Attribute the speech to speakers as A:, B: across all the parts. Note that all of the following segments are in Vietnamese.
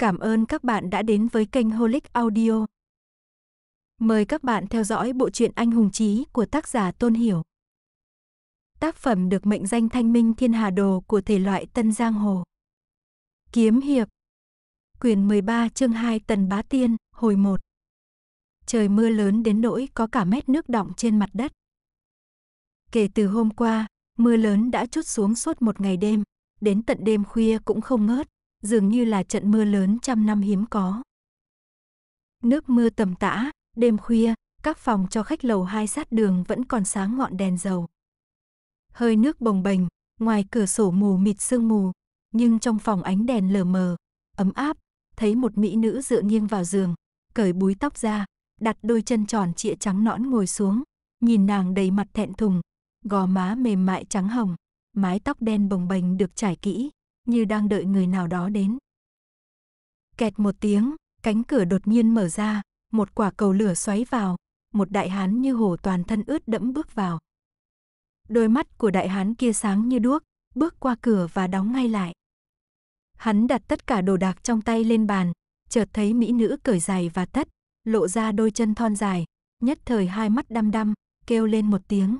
A: Cảm ơn các bạn đã đến với kênh Holic Audio. Mời các bạn theo dõi bộ truyện Anh hùng chí của tác giả Tôn Hiểu. Tác phẩm được mệnh danh Thanh Minh Thiên Hà Đồ của thể loại Tân Giang Hồ. Kiếm hiệp. Quyền 13 chương 2 Tần Bá Tiên, hồi 1. Trời mưa lớn đến nỗi có cả mét nước đọng trên mặt đất. Kể từ hôm qua, mưa lớn đã chút xuống suốt một ngày đêm, đến tận đêm khuya cũng không ngớt, dường như là trận mưa lớn trăm năm hiếm có. Nước mưa tầm tã, đêm khuya, các phòng cho khách lầu hai sát đường vẫn còn sáng ngọn đèn dầu. Hơi nước bồng bềnh, ngoài cửa sổ mù mịt sương mù, nhưng trong phòng ánh đèn lờ mờ, ấm áp, thấy một mỹ nữ dựa nghiêng vào giường, cởi búi tóc ra, đặt đôi chân tròn trịa trắng nõn ngồi xuống, nhìn nàng đầy mặt thẹn thùng, gò má mềm mại trắng hồng, mái tóc đen bồng bềnh được trải kỹ, như đang đợi người nào đó đến. Kẹt một tiếng, cánh cửa đột nhiên mở ra, một quả cầu lửa xoáy vào, một đại hán như hồ toàn thân ướt đẫm bước vào. Đôi mắt của đại hán kia sáng như đuốc, bước qua cửa và đóng ngay lại. Hắn đặt tất cả đồ đạc trong tay lên bàn, chợt thấy mỹ nữ cởi giày và tất, lộ ra đôi chân thon dài, nhất thời hai mắt đăm đăm, kêu lên một tiếng.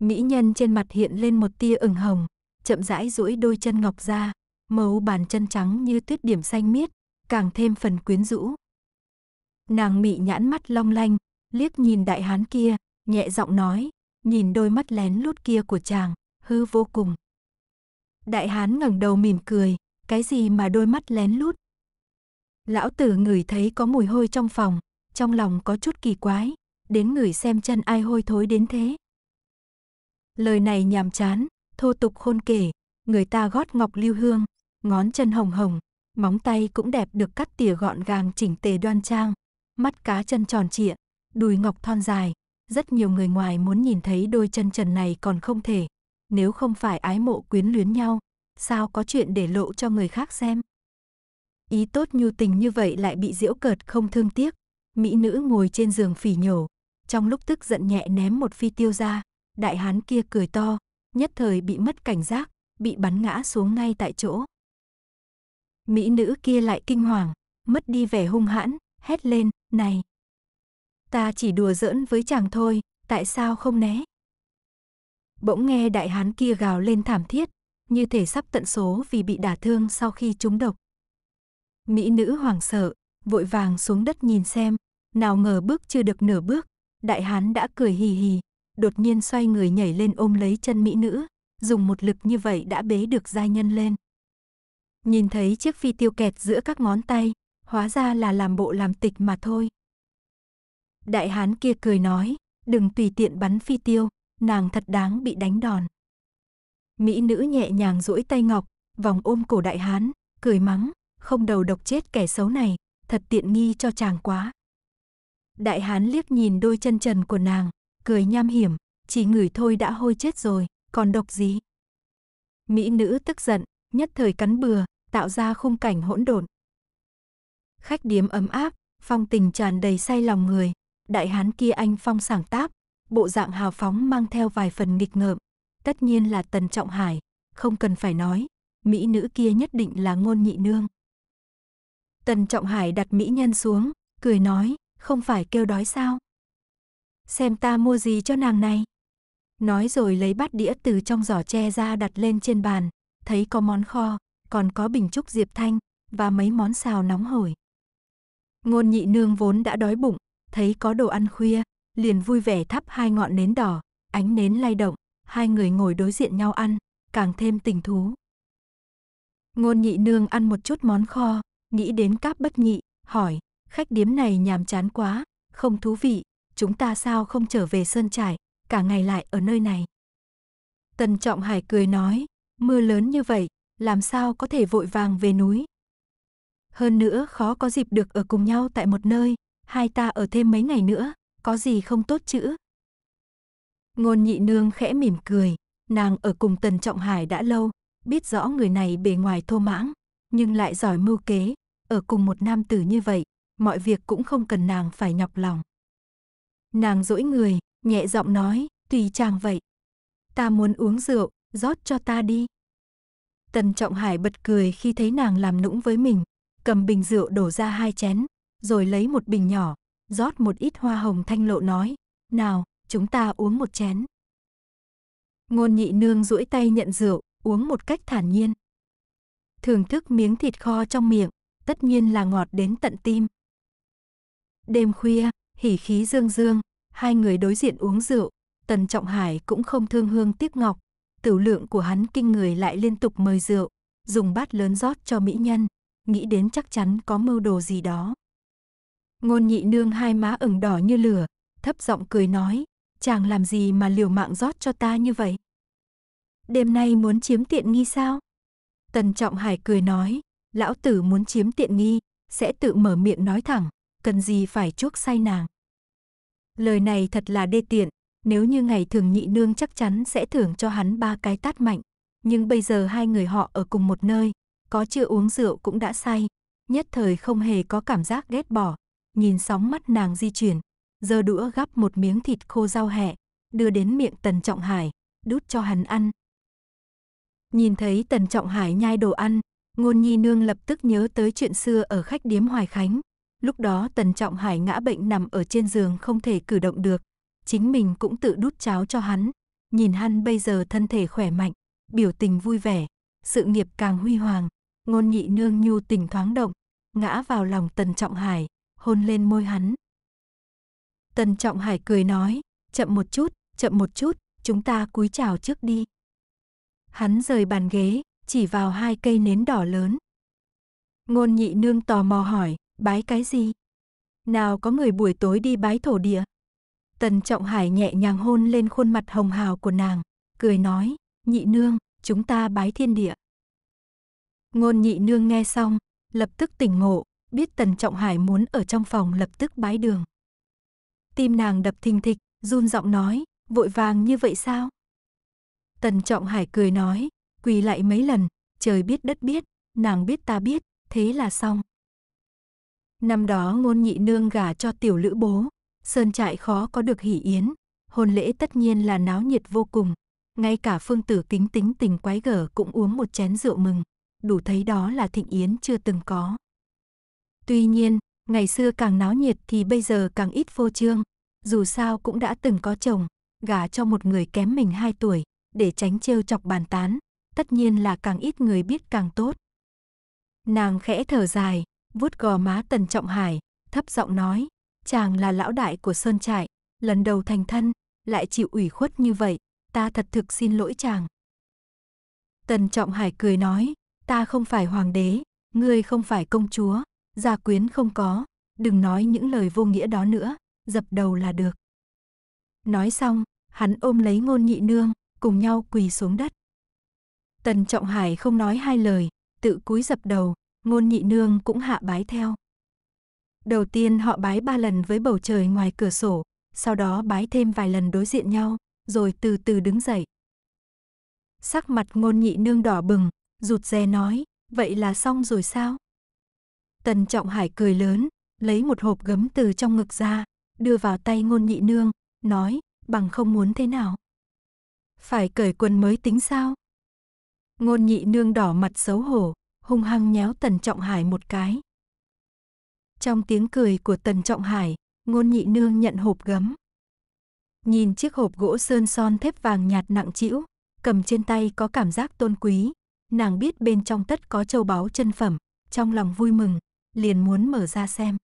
A: Mỹ nhân trên mặt hiện lên một tia ửng hồng, chậm rãi duỗi đôi chân ngọc ra, mấu bàn chân trắng như tuyết điểm xanh miết, càng thêm phần quyến rũ. Nàng mị nhãn mắt long lanh, liếc nhìn đại hán kia, nhẹ giọng nói, nhìn đôi mắt lén lút kia của chàng, hư vô cùng. Đại hán ngẩng đầu mỉm cười, cái gì mà đôi mắt lén lút? Lão tử ngửi thấy có mùi hôi trong phòng, trong lòng có chút kỳ quái, đến ngửi xem chân ai hôi thối đến thế. Lời này nhàm chán, thô tục khôn kể, người ta gót ngọc lưu hương, ngón chân hồng hồng, móng tay cũng đẹp được cắt tỉa gọn gàng chỉnh tề đoan trang, mắt cá chân tròn trịa, đùi ngọc thon dài, rất nhiều người ngoài muốn nhìn thấy đôi chân trần này còn không thể, nếu không phải ái mộ quyến luyến nhau, sao có chuyện để lộ cho người khác xem. Ý tốt nhu tình như vậy lại bị diễu cợt không thương tiếc, mỹ nữ ngồi trên giường phỉ nhổ, trong lúc tức giận nhẹ ném một phi tiêu ra, đại hán kia cười to, nhất thời bị mất cảnh giác, bị bắn ngã xuống ngay tại chỗ. Mỹ nữ kia lại kinh hoàng, mất đi vẻ hung hãn, hét lên, này. Ta chỉ đùa giỡn với chàng thôi, tại sao không né? Bỗng nghe đại hán kia gào lên thảm thiết, như thể sắp tận số vì bị đả thương sau khi trúng độc. Mỹ nữ hoảng sợ, vội vàng xuống đất nhìn xem, nào ngờ bước chưa được nửa bước, đại hán đã cười hì hì, đột nhiên xoay người nhảy lên ôm lấy chân mỹ nữ, dùng một lực như vậy đã bế được giai nhân lên. Nhìn thấy chiếc phi tiêu kẹt giữa các ngón tay, hóa ra là làm bộ làm tịch mà thôi. Đại hán kia cười nói, đừng tùy tiện bắn phi tiêu, nàng thật đáng bị đánh đòn. Mỹ nữ nhẹ nhàng duỗi tay ngọc, vòng ôm cổ đại hán, cười mắng, không đầu độc chết kẻ xấu này, thật tiện nghi cho chàng quá. Đại hán liếc nhìn đôi chân trần của nàng, cười nham hiểm, chỉ ngửi thôi đã hôi chết rồi, còn độc gì? Mỹ nữ tức giận, nhất thời cắn bừa, tạo ra khung cảnh hỗn độn. Khách điếm ấm áp, phong tình tràn đầy say lòng người, đại hán kia anh phong sảng táp, bộ dạng hào phóng mang theo vài phần nghịch ngợm, tất nhiên là Tần Trọng Hải, không cần phải nói, mỹ nữ kia nhất định là ngôn nhị nương. Tần Trọng Hải đặt mỹ nhân xuống, cười nói, không phải kêu đói sao? xem ta mua gì cho nàng này. Nói rồi lấy bát đĩa từ trong giỏ tre ra đặt lên trên bàn, thấy có món kho, còn có bình trúc diệp thanh, và mấy món xào nóng hổi. Ngôn nhị nương vốn đã đói bụng, thấy có đồ ăn khuya, liền vui vẻ thắp hai ngọn nến đỏ, ánh nến lay động, hai người ngồi đối diện nhau ăn, càng thêm tình thú. Ngôn nhị nương ăn một chút món kho, nghĩ đến cáp bất nhị, hỏi, khách điếm này nhàm chán quá, không thú vị, chúng ta sao không trở về sơn trải, cả ngày lại ở nơi này. Tần Trọng Hải cười nói, mưa lớn như vậy, làm sao có thể vội vàng về núi. Hơn nữa khó có dịp được ở cùng nhau tại một nơi, hai ta ở thêm mấy ngày nữa, có gì không tốt chữ. Ngôn nhị nương khẽ mỉm cười, nàng ở cùng Tần Trọng Hải đã lâu, biết rõ người này bề ngoài thô mãng, nhưng lại giỏi mưu kế, ở cùng một nam tử như vậy, mọi việc cũng không cần nàng phải nhọc lòng. Nàng dỗi người, nhẹ giọng nói, tùy chàng vậy. Ta muốn uống rượu, rót cho ta đi. Tần Trọng Hải bật cười khi thấy nàng làm nũng với mình, cầm bình rượu đổ ra hai chén, rồi lấy một bình nhỏ, rót một ít hoa hồng thanh lộ nói, nào, chúng ta uống một chén. Ngôn nhị nương duỗi tay nhận rượu, uống một cách thản nhiên. Thưởng thức miếng thịt kho trong miệng, tất nhiên là ngọt đến tận tim. Đêm khuya, hỉ khí dương dương, hai người đối diện uống rượu, Tần Trọng Hải cũng không thương hương tiếc ngọc, tửu lượng của hắn kinh người lại liên tục mời rượu, dùng bát lớn rót cho mỹ nhân, nghĩ đến chắc chắn có mưu đồ gì đó. Ngôn nhị nương hai má ửng đỏ như lửa, thấp giọng cười nói, chàng làm gì mà liều mạng rót cho ta như vậy? Đêm nay muốn chiếm tiện nghi sao? Tần Trọng Hải cười nói, lão tử muốn chiếm tiện nghi, sẽ tự mở miệng nói thẳng, cần gì phải chuốc say nàng. Lời này thật là đê tiện, nếu như ngày thường nhị nương chắc chắn sẽ thưởng cho hắn ba cái tát mạnh, nhưng bây giờ hai người họ ở cùng một nơi, có chưa uống rượu cũng đã say, nhất thời không hề có cảm giác ghét bỏ, nhìn sóng mắt nàng di chuyển, giơ đũa gắp một miếng thịt khô rau hẹ, đưa đến miệng Tần Trọng Hải, đút cho hắn ăn. Nhìn thấy Tần Trọng Hải nhai đồ ăn, Ngôn Nhi Nương lập tức nhớ tới chuyện xưa ở khách điếm Hoài Khánh, Lúc đó Tần Trọng Hải ngã bệnh nằm ở trên giường không thể cử động được. Chính mình cũng tự đút cháo cho hắn. Nhìn hắn bây giờ thân thể khỏe mạnh, biểu tình vui vẻ, sự nghiệp càng huy hoàng. Ngôn nhị nương nhu tình thoáng động, ngã vào lòng Tần Trọng Hải, hôn lên môi hắn. Tần Trọng Hải cười nói, chậm một chút, chậm một chút, chúng ta cúi chào trước đi. Hắn rời bàn ghế, chỉ vào hai cây nến đỏ lớn. Ngôn nhị nương tò mò hỏi, Bái cái gì? Nào có người buổi tối đi bái thổ địa. Tần Trọng Hải nhẹ nhàng hôn lên khuôn mặt hồng hào của nàng, cười nói, nhị nương, chúng ta bái thiên địa. Ngôn nhị nương nghe xong, lập tức tỉnh ngộ, biết Tần Trọng Hải muốn ở trong phòng lập tức bái đường. Tim nàng đập thình thịch, run giọng nói, vội vàng như vậy sao? Tần Trọng Hải cười nói, quỳ lại mấy lần, trời biết đất biết, nàng biết ta biết, thế là xong. Năm đó ngôn nhị nương gả cho tiểu lữ bố, sơn trại khó có được hỷ yến, hôn lễ tất nhiên là náo nhiệt vô cùng. Ngay cả phương tử kính tính tình quái gở cũng uống một chén rượu mừng, đủ thấy đó là thịnh yến chưa từng có. Tuy nhiên, ngày xưa càng náo nhiệt thì bây giờ càng ít vô trương, dù sao cũng đã từng có chồng, gả cho một người kém mình 2 tuổi, để tránh trêu chọc bàn tán, tất nhiên là càng ít người biết càng tốt. Nàng khẽ thở dài, vuốt gò má Tần Trọng Hải, thấp giọng nói, chàng là lão đại của Sơn Trại, lần đầu thành thân, lại chịu ủy khuất như vậy, ta thật thực xin lỗi chàng. Tần Trọng Hải cười nói, ta không phải hoàng đế, ngươi không phải công chúa, gia quyến không có, đừng nói những lời vô nghĩa đó nữa, dập đầu là được. Nói xong, hắn ôm lấy ngôn nhị nương, cùng nhau quỳ xuống đất. Tần Trọng Hải không nói hai lời, tự cúi dập đầu, ngôn nhị nương cũng hạ bái theo. Đầu tiên họ bái ba lần với bầu trời ngoài cửa sổ, sau đó bái thêm vài lần đối diện nhau, rồi từ từ đứng dậy. Sắc mặt ngôn nhị nương đỏ bừng, rụt rè nói, vậy là xong rồi sao? Tần Trọng Hải cười lớn, lấy một hộp gấm từ trong ngực ra, đưa vào tay ngôn nhị nương, nói, bằng không muốn thế nào? Phải cởi quần mới tính sao? Ngôn nhị nương đỏ mặt xấu hổ, hung hăng nhéo Tần Trọng Hải một cái. Trong tiếng cười của Tần Trọng Hải, ngôn nhị nương nhận hộp gấm. Nhìn chiếc hộp gỗ sơn son thép vàng nhạt nặng trĩu, cầm trên tay có cảm giác tôn quý, nàng biết bên trong tất có châu báu chân phẩm, trong lòng vui mừng, liền muốn mở ra xem.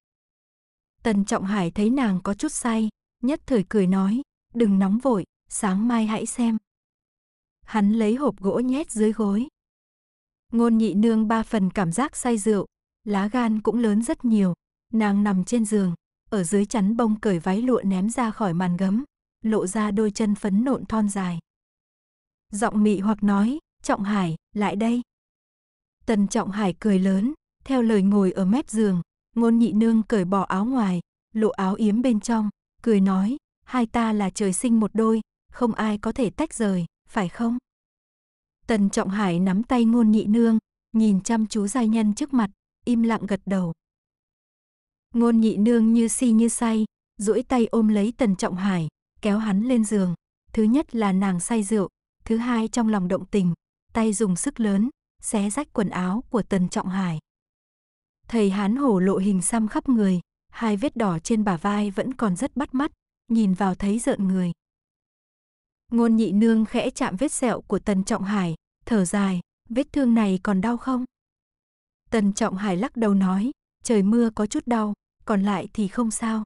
A: Tần Trọng Hải thấy nàng có chút say, nhất thời cười nói, đừng nóng vội, sáng mai hãy xem. Hắn lấy hộp gỗ nhét dưới gối, Ngôn nhị nương ba phần cảm giác say rượu, lá gan cũng lớn rất nhiều. Nàng nằm trên giường, ở dưới chắn bông cởi váy lụa ném ra khỏi màn gấm, lộ ra đôi chân phấn nộn thon dài. Giọng mị hoặc nói, Trọng Hải, lại đây. Tần Trọng Hải cười lớn, theo lời ngồi ở mép giường, ngôn nhị nương cởi bỏ áo ngoài, lộ áo yếm bên trong, cười nói, hai ta là trời sinh một đôi, không ai có thể tách rời, phải không? Tần Trọng Hải nắm tay ngôn nhị nương, nhìn chăm chú giai nhân trước mặt, im lặng gật đầu. Ngôn nhị nương như si như say, duỗi tay ôm lấy Tần Trọng Hải, kéo hắn lên giường. Thứ nhất là nàng say rượu, thứ hai trong lòng động tình, tay dùng sức lớn, xé rách quần áo của Tần Trọng Hải. Thầy hán hổ lộ hình xăm khắp người, hai vết đỏ trên bả vai vẫn còn rất bắt mắt, nhìn vào thấy rợn người. Ngôn nhị nương khẽ chạm vết sẹo của Tần Trọng Hải, thở dài, vết thương này còn đau không? Tần Trọng Hải lắc đầu nói, trời mưa có chút đau, còn lại thì không sao.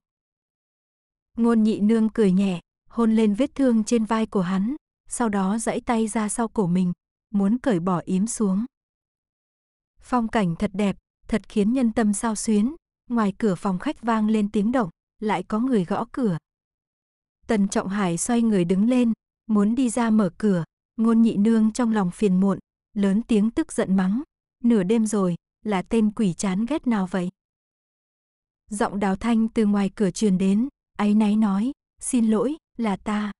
A: Ngôn nhị nương cười nhẹ, hôn lên vết thương trên vai của hắn, sau đó giãy tay ra sau cổ mình, muốn cởi bỏ yếm xuống. Phong cảnh thật đẹp, thật khiến nhân tâm sao xuyến, ngoài cửa phòng khách vang lên tiếng động, lại có người gõ cửa. Tần Trọng Hải xoay người đứng lên, muốn đi ra mở cửa, ngôn nhị nương trong lòng phiền muộn, lớn tiếng tức giận mắng, nửa đêm rồi, là tên quỷ chán ghét nào vậy? Giọng đào thanh từ ngoài cửa truyền đến, áy náy nói, xin lỗi, là ta.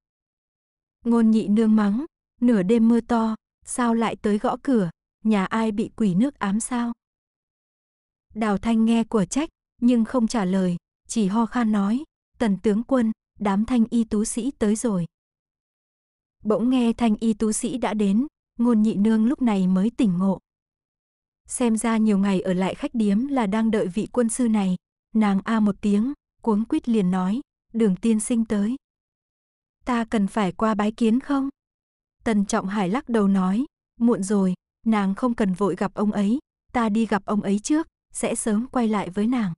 A: Ngôn nhị nương mắng, nửa đêm mưa to, sao lại tới gõ cửa, nhà ai bị quỷ nước ám sao? Đào thanh nghe của trách, nhưng không trả lời, chỉ ho khan nói, tần tướng quân, đám thanh y tú sĩ tới rồi. Bỗng nghe thanh y tú sĩ đã đến, ngôn nhị nương lúc này mới tỉnh ngộ. Xem ra nhiều ngày ở lại khách điếm là đang đợi vị quân sư này, nàng a một tiếng, cuống quýt liền nói, đường tiên sinh tới. Ta cần phải qua bái kiến không? Tần Trọng Hải lắc đầu nói, muộn rồi, nàng không cần vội gặp ông ấy, ta đi gặp ông ấy trước, sẽ sớm quay lại với nàng.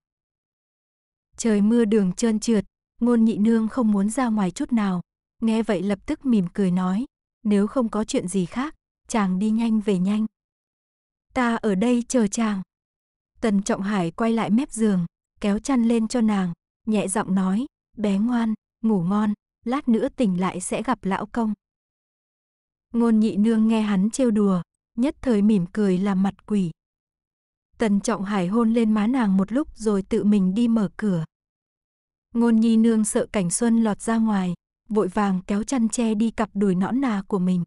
A: Trời mưa đường trơn trượt, ngôn nhị nương không muốn ra ngoài chút nào, nghe vậy lập tức mỉm cười nói, nếu không có chuyện gì khác, chàng đi nhanh về nhanh. Ta ở đây chờ chàng. Tần Trọng Hải quay lại mép giường, kéo chăn lên cho nàng, nhẹ giọng nói, bé ngoan, ngủ ngon, lát nữa tỉnh lại sẽ gặp lão công. Ngôn nhị nương nghe hắn trêu đùa, nhất thời mỉm cười làm mặt quỷ. Tần Trọng Hải hôn lên má nàng một lúc rồi tự mình đi mở cửa. Ngôn nhị nương sợ cảnh xuân lọt ra ngoài, vội vàng kéo chăn che đi cặp đùi nõn nà của mình.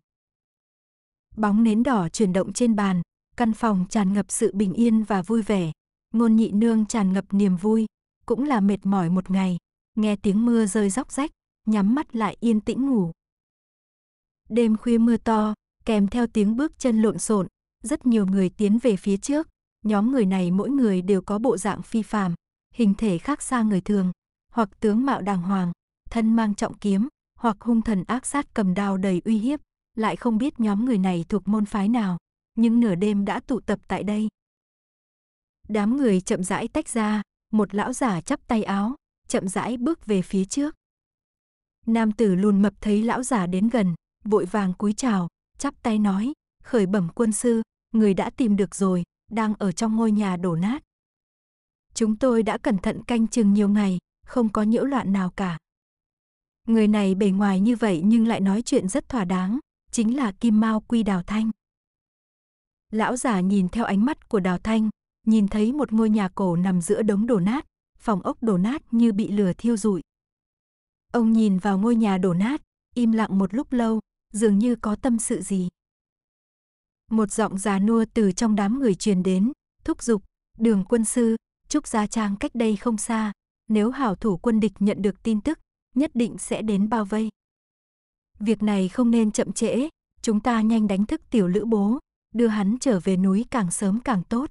A: Bóng nến đỏ chuyển động trên bàn, căn phòng tràn ngập sự bình yên và vui vẻ. Ngôn nhị nương tràn ngập niềm vui, cũng là mệt mỏi một ngày, nghe tiếng mưa rơi róc rách, nhắm mắt lại yên tĩnh ngủ. Đêm khuya mưa to, kèm theo tiếng bước chân lộn xộn, rất nhiều người tiến về phía trước, nhóm người này mỗi người đều có bộ dạng phi phàm, hình thể khác xa người thường, hoặc tướng mạo đàng hoàng, thân mang trọng kiếm, hoặc hung thần ác sát cầm đao đầy uy hiếp, lại không biết nhóm người này thuộc môn phái nào, nhưng nửa đêm đã tụ tập tại đây. Đám người chậm rãi tách ra, một lão giả chắp tay áo, chậm rãi bước về phía trước. Nam tử lùn mập thấy lão giả đến gần, vội vàng cúi chào, chắp tay nói, khởi bẩm quân sư, người đã tìm được rồi, đang ở trong ngôi nhà đổ nát. Chúng tôi đã cẩn thận canh chừng nhiều ngày, không có nhiễu loạn nào cả. Người này bề ngoài như vậy nhưng lại nói chuyện rất thỏa đáng, chính là Kim Mao Quy Đào Thanh. Lão già nhìn theo ánh mắt của Đào Thanh, nhìn thấy một ngôi nhà cổ nằm giữa đống đổ nát, phòng ốc đổ nát như bị lửa thiêu rụi. Ông nhìn vào ngôi nhà đổ nát, im lặng một lúc lâu, dường như có tâm sự gì. Một giọng già nua từ trong đám người truyền đến, thúc giục, đường quân sư, trúc gia trang cách đây không xa, nếu hảo thủ quân địch nhận được tin tức, nhất định sẽ đến bao vây. Việc này không nên chậm trễ, chúng ta nhanh đánh thức tiểu lữ bố, đưa hắn trở về núi càng sớm càng tốt.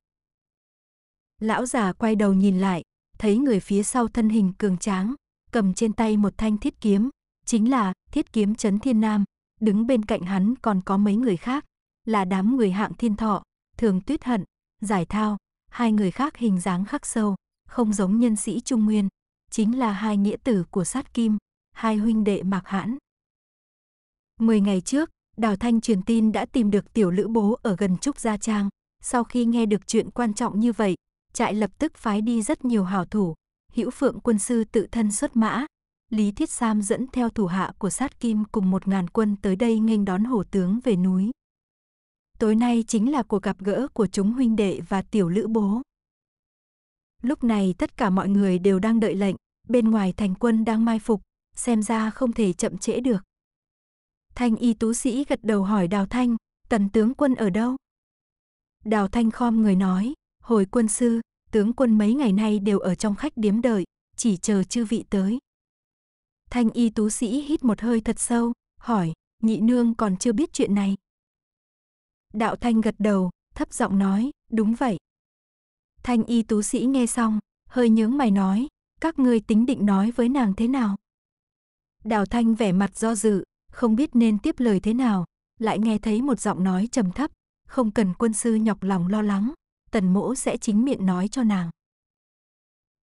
A: Lão già quay đầu nhìn lại, thấy người phía sau thân hình cường tráng, cầm trên tay một thanh thiết kiếm, chính là thiết kiếm Trấn Thiên Nam, đứng bên cạnh hắn còn có mấy người khác, là đám người hạng thiên thọ, thường tuyết hận, giải thao, hai người khác hình dáng khắc sâu, không giống nhân sĩ Trung Nguyên chính là hai nghĩa tử của sát kim, hai huynh đệ mạc hãn. Mười ngày trước, Đào Thanh truyền tin đã tìm được tiểu lữ bố ở gần Trúc Gia Trang. Sau khi nghe được chuyện quan trọng như vậy, trại lập tức phái đi rất nhiều hảo thủ. Hữu Phượng quân sư tự thân xuất mã. Lý Thiết Sam dẫn theo thủ hạ của sát kim cùng một ngàn quân tới đây nghênh đón hổ tướng về núi. Tối nay chính là cuộc gặp gỡ của chúng huynh đệ và tiểu lữ bố. Lúc này tất cả mọi người đều đang đợi lệnh, Bên ngoài thành quân đang mai phục, xem ra không thể chậm trễ được. Thanh y tú sĩ gật đầu hỏi Đào Thanh, tần tướng quân ở đâu? Đào Thanh khom người nói, hồi quân sư, tướng quân mấy ngày nay đều ở trong khách điếm đợi, chỉ chờ chư vị tới. Thanh y tú sĩ hít một hơi thật sâu, hỏi, nhị nương còn chưa biết chuyện này. Đạo Thanh gật đầu, thấp giọng nói, đúng vậy. Thanh y tú sĩ nghe xong, hơi nhướng mày nói, các ngươi tính định nói với nàng thế nào? Đào Thanh vẻ mặt do dự, không biết nên tiếp lời thế nào, lại nghe thấy một giọng nói trầm thấp, không cần quân sư nhọc lòng lo lắng, tần mỗ sẽ chính miệng nói cho nàng.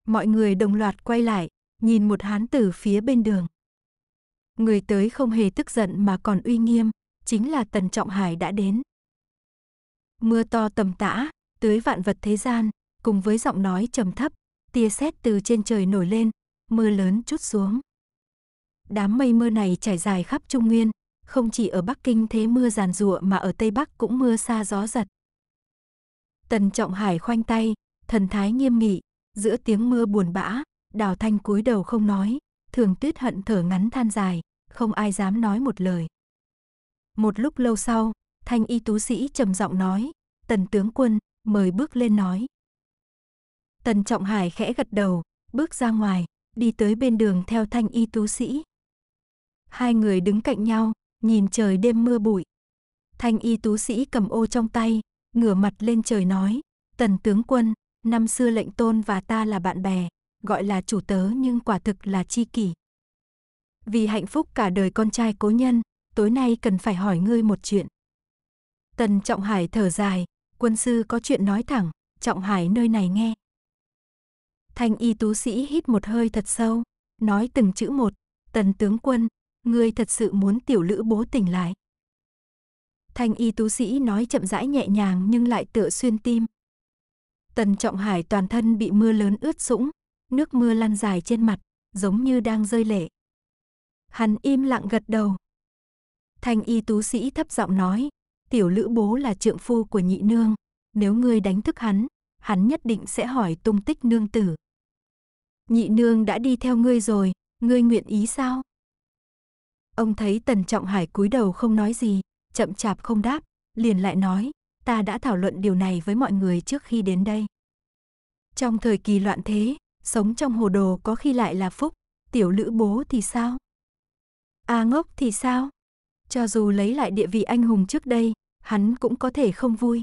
A: Mọi người đồng loạt quay lại, nhìn một hán tử phía bên đường. Người tới không hề tức giận mà còn uy nghiêm, chính là tần trọng hải đã đến. Mưa to tầm tã, tưới vạn vật thế gian, cùng với giọng nói trầm thấp, tia sét từ trên trời nổi lên, mưa lớn chút xuống. Đám mây mưa này trải dài khắp Trung Nguyên, không chỉ ở Bắc Kinh thế mưa giàn rụa mà ở Tây Bắc cũng mưa xa gió giật. Tần Trọng Hải khoanh tay, thần thái nghiêm nghị, giữa tiếng mưa buồn bã, Đào Thanh cúi đầu không nói, Thường Tuyết hận thở ngắn than dài, không ai dám nói một lời. Một lúc lâu sau, Thanh y tú sĩ trầm giọng nói, Tần tướng quân, mời bước lên nói. Tần Trọng Hải khẽ gật đầu, bước ra ngoài, đi tới bên đường theo thanh y tú sĩ. Hai người đứng cạnh nhau, nhìn trời đêm mưa bụi. Thanh y tú sĩ cầm ô trong tay, ngửa mặt lên trời nói, Tần tướng quân, năm xưa lệnh tôn và ta là bạn bè, gọi là chủ tớ nhưng quả thực là chi kỷ. Vì hạnh phúc cả đời con trai cố nhân, tối nay cần phải hỏi ngươi một chuyện. Tần Trọng Hải thở dài, quân sư có chuyện nói thẳng, Trọng Hải nơi này nghe. Thanh y tú sĩ hít một hơi thật sâu, nói từng chữ một, tần tướng quân, ngươi thật sự muốn tiểu lữ bố tỉnh lại. Thanh y tú sĩ nói chậm rãi nhẹ nhàng nhưng lại tựa xuyên tim. Tần Trọng Hải toàn thân bị mưa lớn ướt sũng, nước mưa lan dài trên mặt, giống như đang rơi lệ. Hắn im lặng gật đầu. Thanh y tú sĩ thấp giọng nói, tiểu lữ bố là trượng phu của nhị nương, nếu ngươi đánh thức hắn, hắn nhất định sẽ hỏi tung tích nương tử nhị nương đã đi theo ngươi rồi, ngươi nguyện ý sao? Ông thấy Tần Trọng Hải cúi đầu không nói gì, chậm chạp không đáp, liền lại nói, ta đã thảo luận điều này với mọi người trước khi đến đây. Trong thời kỳ loạn thế, sống trong hồ đồ có khi lại là phúc, tiểu lữ bố thì sao? A à ngốc thì sao? Cho dù lấy lại địa vị anh hùng trước đây, hắn cũng có thể không vui.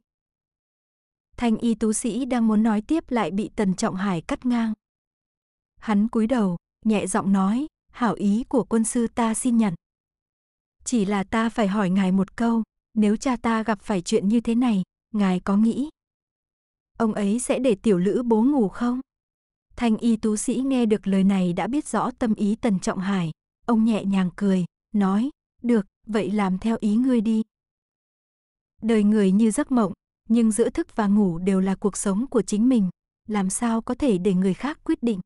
A: Thanh y tú sĩ đang muốn nói tiếp lại bị Tần Trọng Hải cắt ngang. Hắn cúi đầu, nhẹ giọng nói, hảo ý của quân sư ta xin nhận. Chỉ là ta phải hỏi ngài một câu, nếu cha ta gặp phải chuyện như thế này, ngài có nghĩ ông ấy sẽ để tiểu lữ bố ngủ không? Thanh y tú sĩ nghe được lời này đã biết rõ tâm ý Tần Trọng Hải, ông nhẹ nhàng cười, nói, được, vậy làm theo ý ngươi đi. Đời người như giấc mộng, nhưng giữa thức và ngủ đều là cuộc sống của chính mình, làm sao có thể để người khác quyết định.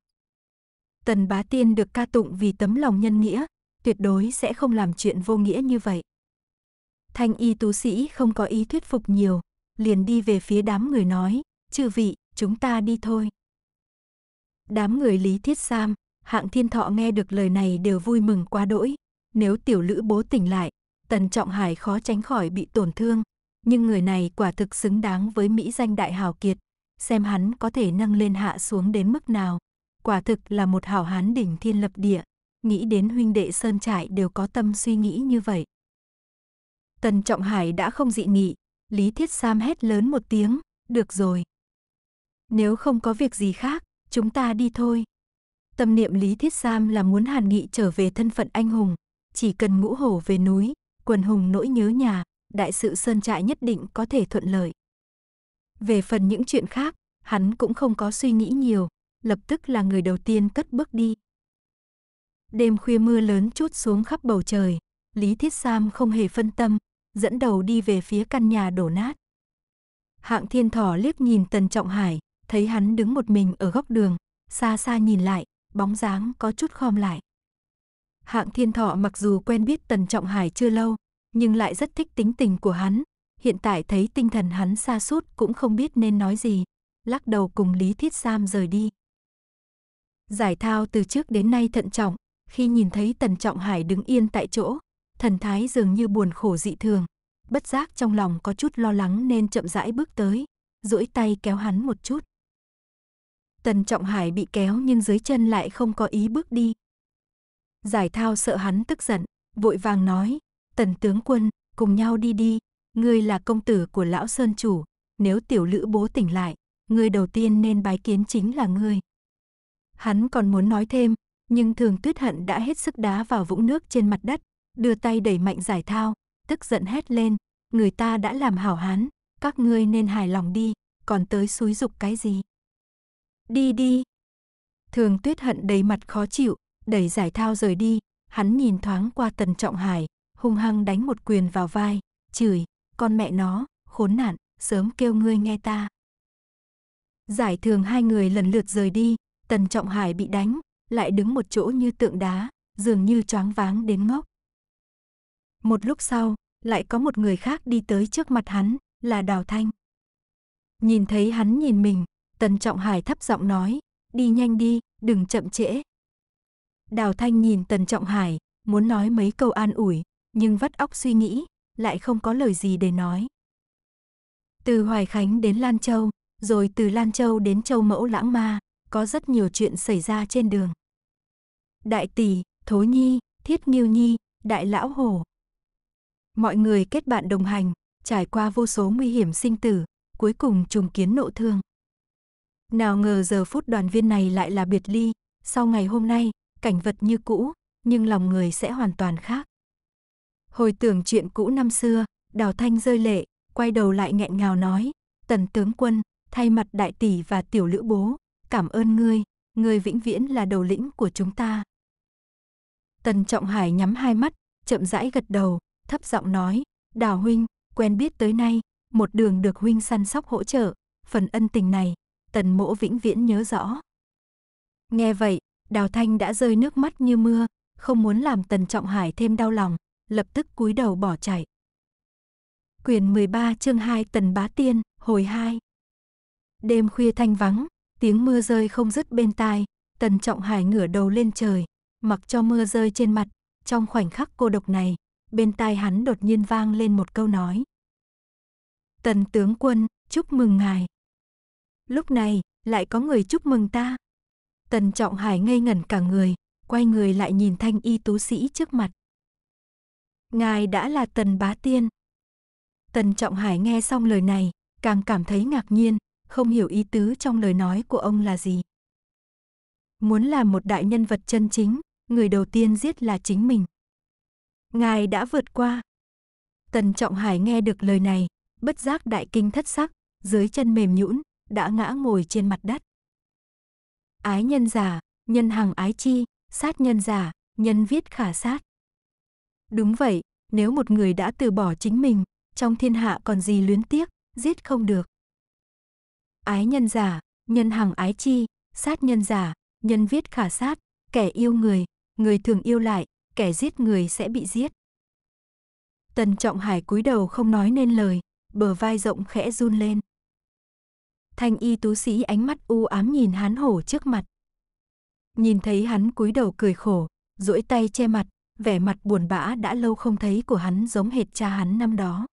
A: Tần Bá Tiên được ca tụng vì tấm lòng nhân nghĩa, tuyệt đối sẽ không làm chuyện vô nghĩa như vậy. Thanh y tú sĩ không có ý thuyết phục nhiều, liền đi về phía đám người nói, chư vị, chúng ta đi thôi. Đám người Lý Thiết Sam, Hạng Thiên Thọ nghe được lời này đều vui mừng quá đỗi. Nếu tiểu lữ bố tỉnh lại, Tần Trọng Hải khó tránh khỏi bị tổn thương. Nhưng người này quả thực xứng đáng với Mỹ danh đại hào kiệt. Xem hắn có thể nâng lên hạ xuống đến mức nào quả thực là một hảo hán đỉnh thiên lập địa, nghĩ đến huynh đệ Sơn Trại đều có tâm suy nghĩ như vậy. Tần Trọng Hải đã không dị nghị, Lý Thiết Sam hét lớn một tiếng, được rồi. Nếu không có việc gì khác, chúng ta đi thôi. Tâm niệm Lý Thiết Sam là muốn Hàn Nghị trở về thân phận anh hùng, chỉ cần ngũ hổ về núi, quần hùng nỗi nhớ nhà, đại sự Sơn Trại nhất định có thể thuận lợi. Về phần những chuyện khác, hắn cũng không có suy nghĩ nhiều, lập tức là người đầu tiên cất bước đi. Đêm khuya mưa lớn chút xuống khắp bầu trời, Lý Thiết Sam không hề phân tâm, dẫn đầu đi về phía căn nhà đổ nát. Hạng Thiên Thỏ liếc nhìn Tần Trọng Hải, thấy hắn đứng một mình ở góc đường, xa xa nhìn lại, bóng dáng có chút khom lại. Hạng Thiên Thọ mặc dù quen biết Tần Trọng Hải chưa lâu, nhưng lại rất thích tính tình của hắn, hiện tại thấy tinh thần hắn xa sút cũng không biết nên nói gì, lắc đầu cùng Lý Thiết Sam rời đi. Giải thao từ trước đến nay thận trọng, khi nhìn thấy Tần Trọng Hải đứng yên tại chỗ, thần thái dường như buồn khổ dị thường, bất giác trong lòng có chút lo lắng nên chậm rãi bước tới, duỗi tay kéo hắn một chút. Tần Trọng Hải bị kéo nhưng dưới chân lại không có ý bước đi. Giải thao sợ hắn tức giận, vội vàng nói, Tần tướng quân, cùng nhau đi đi, ngươi là công tử của lão Sơn Chủ, nếu tiểu lữ bố tỉnh lại, người đầu tiên nên bái kiến chính là ngươi. Hắn còn muốn nói thêm, nhưng thường tuyết hận đã hết sức đá vào vũng nước trên mặt đất, đưa tay đẩy mạnh giải thao, tức giận hét lên, người ta đã làm hảo hán, các ngươi nên hài lòng đi, còn tới xúi dục cái gì. Đi đi. Thường tuyết hận đầy mặt khó chịu, đẩy giải thao rời đi, hắn nhìn thoáng qua tần trọng hải, hung hăng đánh một quyền vào vai, chửi, con mẹ nó, khốn nạn, sớm kêu ngươi nghe ta. Giải thường hai người lần lượt rời đi, Tần Trọng Hải bị đánh, lại đứng một chỗ như tượng đá, dường như choáng váng đến ngốc. Một lúc sau, lại có một người khác đi tới trước mặt hắn, là Đào Thanh. Nhìn thấy hắn nhìn mình, Tần Trọng Hải thấp giọng nói, đi nhanh đi, đừng chậm trễ. Đào Thanh nhìn Tần Trọng Hải, muốn nói mấy câu an ủi, nhưng vắt óc suy nghĩ, lại không có lời gì để nói. Từ Hoài Khánh đến Lan Châu, rồi từ Lan Châu đến Châu Mẫu Lãng Ma, có rất nhiều chuyện xảy ra trên đường. Đại tỷ, Thố Nhi, Thiết Nghiêu Nhi, Đại Lão Hổ. Mọi người kết bạn đồng hành, trải qua vô số nguy hiểm sinh tử, cuối cùng trùng kiến nộ thương. Nào ngờ giờ phút đoàn viên này lại là biệt ly, sau ngày hôm nay, cảnh vật như cũ, nhưng lòng người sẽ hoàn toàn khác. Hồi tưởng chuyện cũ năm xưa, Đào Thanh rơi lệ, quay đầu lại nghẹn ngào nói, tần tướng quân, thay mặt đại tỷ và tiểu lữ bố, cảm ơn ngươi, ngươi vĩnh viễn là đầu lĩnh của chúng ta. Tần Trọng Hải nhắm hai mắt, chậm rãi gật đầu, thấp giọng nói, đào huynh, quen biết tới nay, một đường được huynh săn sóc hỗ trợ, phần ân tình này, tần mỗ vĩnh viễn nhớ rõ. Nghe vậy, đào thanh đã rơi nước mắt như mưa, không muốn làm tần trọng hải thêm đau lòng, lập tức cúi đầu bỏ chạy. Quyền 13 chương 2 tần bá tiên, hồi 2 Đêm khuya thanh vắng, Tiếng mưa rơi không dứt bên tai, Tần Trọng Hải ngửa đầu lên trời, mặc cho mưa rơi trên mặt, trong khoảnh khắc cô độc này, bên tai hắn đột nhiên vang lên một câu nói. Tần tướng quân, chúc mừng ngài. Lúc này, lại có người chúc mừng ta. Tần Trọng Hải ngây ngẩn cả người, quay người lại nhìn thanh y tú sĩ trước mặt. Ngài đã là Tần Bá Tiên. Tần Trọng Hải nghe xong lời này, càng cảm thấy ngạc nhiên, không hiểu ý tứ trong lời nói của ông là gì. Muốn làm một đại nhân vật chân chính, người đầu tiên giết là chính mình. Ngài đã vượt qua. Tần Trọng Hải nghe được lời này, bất giác đại kinh thất sắc, dưới chân mềm nhũn, đã ngã ngồi trên mặt đất. Ái nhân giả, nhân hằng ái chi, sát nhân giả, nhân viết khả sát. Đúng vậy, nếu một người đã từ bỏ chính mình, trong thiên hạ còn gì luyến tiếc, giết không được. Ái nhân giả, nhân hằng ái chi, sát nhân giả, nhân viết khả sát, kẻ yêu người, người thường yêu lại, kẻ giết người sẽ bị giết. Tần Trọng Hải cúi đầu không nói nên lời, bờ vai rộng khẽ run lên. Thanh y tú sĩ ánh mắt u ám nhìn hán hổ trước mặt. Nhìn thấy hắn cúi đầu cười khổ, duỗi tay che mặt, vẻ mặt buồn bã đã lâu không thấy của hắn giống hệt cha hắn năm đó.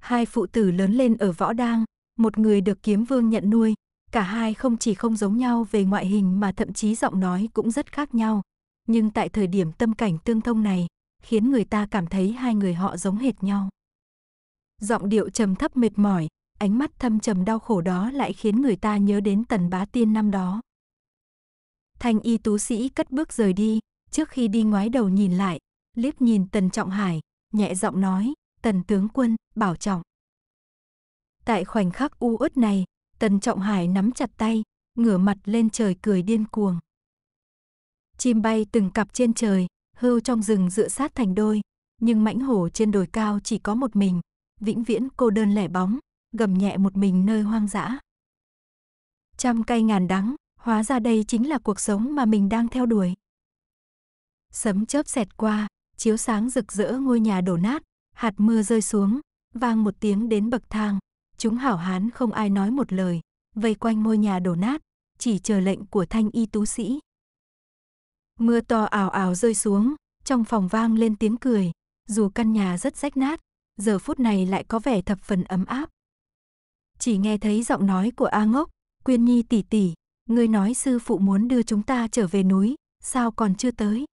A: Hai phụ tử lớn lên ở võ đang, một người được kiếm vương nhận nuôi, cả hai không chỉ không giống nhau về ngoại hình mà thậm chí giọng nói cũng rất khác nhau. Nhưng tại thời điểm tâm cảnh tương thông này, khiến người ta cảm thấy hai người họ giống hệt nhau. Giọng điệu trầm thấp mệt mỏi, ánh mắt thâm trầm đau khổ đó lại khiến người ta nhớ đến tần bá tiên năm đó. Thanh y tú sĩ cất bước rời đi, trước khi đi ngoái đầu nhìn lại, liếc nhìn tần trọng hải, nhẹ giọng nói, tần tướng quân, bảo trọng. Tại khoảnh khắc u uất này, Tần Trọng Hải nắm chặt tay, ngửa mặt lên trời cười điên cuồng. Chim bay từng cặp trên trời, hươu trong rừng dựa sát thành đôi, nhưng mãnh hổ trên đồi cao chỉ có một mình, vĩnh viễn cô đơn lẻ bóng, gầm nhẹ một mình nơi hoang dã. Trăm cây ngàn đắng, hóa ra đây chính là cuộc sống mà mình đang theo đuổi. Sấm chớp xẹt qua, chiếu sáng rực rỡ ngôi nhà đổ nát, hạt mưa rơi xuống, vang một tiếng đến bậc thang, Chúng hảo hán không ai nói một lời, vây quanh ngôi nhà đổ nát, chỉ chờ lệnh của thanh y tú sĩ. Mưa to ảo ảo rơi xuống, trong phòng vang lên tiếng cười, dù căn nhà rất rách nát, giờ phút này lại có vẻ thập phần ấm áp. Chỉ nghe thấy giọng nói của A Ngốc, Quyên Nhi tỷ tỷ, ngươi nói sư phụ muốn đưa chúng ta trở về núi, sao còn chưa tới?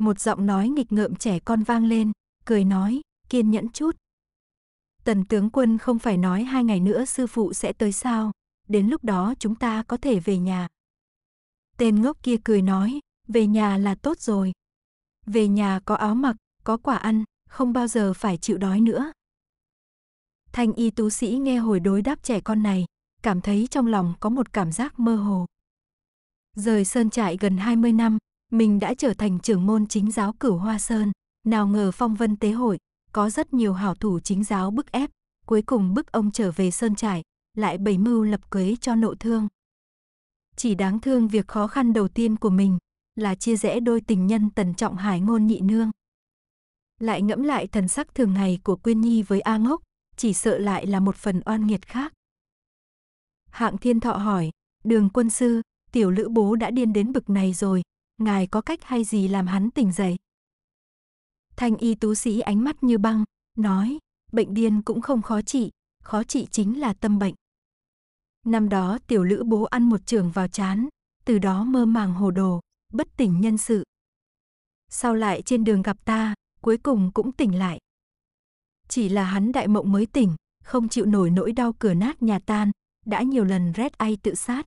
A: Một giọng nói nghịch ngợm trẻ con vang lên, cười nói, kiên nhẫn chút, Tần tướng quân không phải nói hai ngày nữa sư phụ sẽ tới sao, đến lúc đó chúng ta có thể về nhà. Tên ngốc kia cười nói, về nhà là tốt rồi. Về nhà có áo mặc, có quả ăn, không bao giờ phải chịu đói nữa. Thanh y tú sĩ nghe hồi đối đáp trẻ con này, cảm thấy trong lòng có một cảm giác mơ hồ. Rời sơn trại gần 20 năm, mình đã trở thành trưởng môn chính giáo cửu Hoa Sơn, nào ngờ phong vân tế hội, có rất nhiều hảo thủ chính giáo bức ép, cuối cùng bức ông trở về sơn trải, lại bày mưu lập quế cho nộ thương. Chỉ đáng thương việc khó khăn đầu tiên của mình là chia rẽ đôi tình nhân Tần Trọng Hải ngôn nhị nương. Lại ngẫm lại thần sắc thường ngày của Quyên Nhi với A Ngốc, chỉ sợ lại là một phần oan nghiệt khác. Hạng Thiên Thọ hỏi, đường quân sư, tiểu lữ bố đã điên đến bực này rồi, ngài có cách hay gì làm hắn tỉnh dậy? Thanh y tú sĩ ánh mắt như băng, nói, bệnh điên cũng không khó trị, khó trị chính là tâm bệnh. Năm đó tiểu lữ bố ăn một trường vào chán, từ đó mơ màng hồ đồ, bất tỉnh nhân sự. Sau lại trên đường gặp ta, cuối cùng cũng tỉnh lại. Chỉ là hắn đại mộng mới tỉnh, không chịu nổi nỗi đau cửa nát nhà tan, đã nhiều lần rét ai tự sát.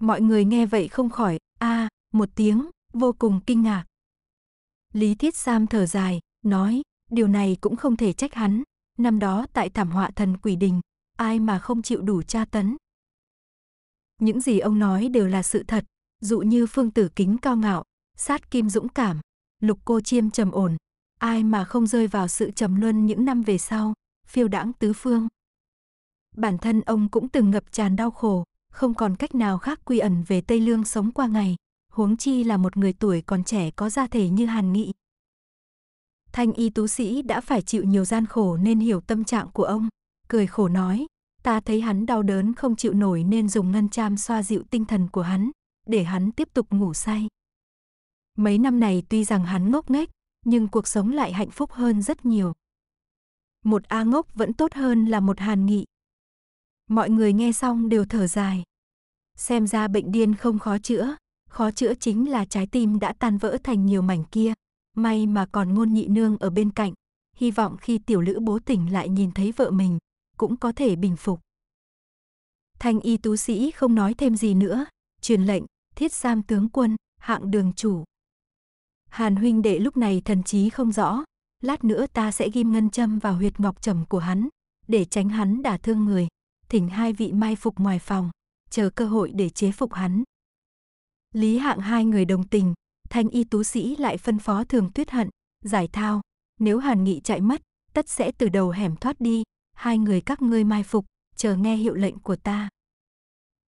A: Mọi người nghe vậy không khỏi, a à, một tiếng, vô cùng kinh ngạc. Lý Thiết Sam thở dài, nói, điều này cũng không thể trách hắn. Năm đó tại thảm họa thần quỷ đình, ai mà không chịu đủ tra tấn. Những gì ông nói đều là sự thật, dụ như phương tử kính cao ngạo, sát kim dũng cảm, lục cô chiêm trầm ổn, ai mà không rơi vào sự trầm luân những năm về sau, phiêu đãng tứ phương. Bản thân ông cũng từng ngập tràn đau khổ, không còn cách nào khác quy ẩn về Tây Lương sống qua ngày huống chi là một người tuổi còn trẻ có gia thể như Hàn Nghị. Thanh y tú sĩ đã phải chịu nhiều gian khổ nên hiểu tâm trạng của ông, cười khổ nói, ta thấy hắn đau đớn không chịu nổi nên dùng ngân cham xoa dịu tinh thần của hắn, để hắn tiếp tục ngủ say. Mấy năm này tuy rằng hắn ngốc nghếch, nhưng cuộc sống lại hạnh phúc hơn rất nhiều. Một A ngốc vẫn tốt hơn là một Hàn Nghị. Mọi người nghe xong đều thở dài. Xem ra bệnh điên không khó chữa khó chữa chính là trái tim đã tan vỡ thành nhiều mảnh kia. May mà còn ngôn nhị nương ở bên cạnh, hy vọng khi tiểu lữ bố tỉnh lại nhìn thấy vợ mình, cũng có thể bình phục. Thanh y tú sĩ không nói thêm gì nữa, truyền lệnh, thiết sam tướng quân, hạng đường chủ. Hàn huynh đệ lúc này thần trí không rõ, lát nữa ta sẽ ghim ngân châm vào huyệt ngọc trầm của hắn, để tránh hắn đả thương người, thỉnh hai vị mai phục ngoài phòng, chờ cơ hội để chế phục hắn. Lý Hạng hai người đồng tình, Thanh y tú sĩ lại phân phó Thường Tuyết Hận, giải thao, nếu Hàn Nghị chạy mất, tất sẽ từ đầu hẻm thoát đi, hai người các ngươi mai phục, chờ nghe hiệu lệnh của ta.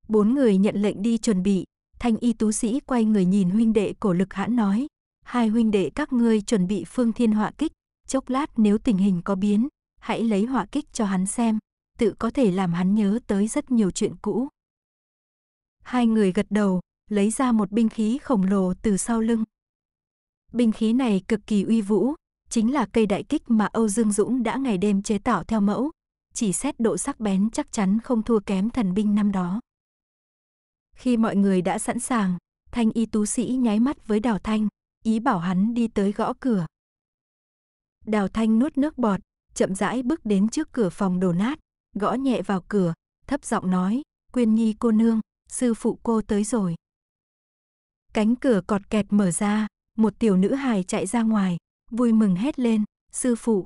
A: Bốn người nhận lệnh đi chuẩn bị, Thanh y tú sĩ quay người nhìn huynh đệ cổ lực hãn nói, hai huynh đệ các ngươi chuẩn bị phương thiên họa kích, chốc lát nếu tình hình có biến, hãy lấy họa kích cho hắn xem, tự có thể làm hắn nhớ tới rất nhiều chuyện cũ. Hai người gật đầu, lấy ra một binh khí khổng lồ từ sau lưng. Binh khí này cực kỳ uy vũ, chính là cây đại kích mà Âu Dương Dũng đã ngày đêm chế tạo theo mẫu, chỉ xét độ sắc bén chắc chắn không thua kém thần binh năm đó. Khi mọi người đã sẵn sàng, Thanh y tú sĩ nháy mắt với Đào Thanh, ý bảo hắn đi tới gõ cửa. Đào Thanh nuốt nước bọt, chậm rãi bước đến trước cửa phòng đổ nát, gõ nhẹ vào cửa, thấp giọng nói, Quyên Nhi cô nương, sư phụ cô tới rồi. Cánh cửa cọt kẹt mở ra, một tiểu nữ hài chạy ra ngoài, vui mừng hét lên, sư phụ.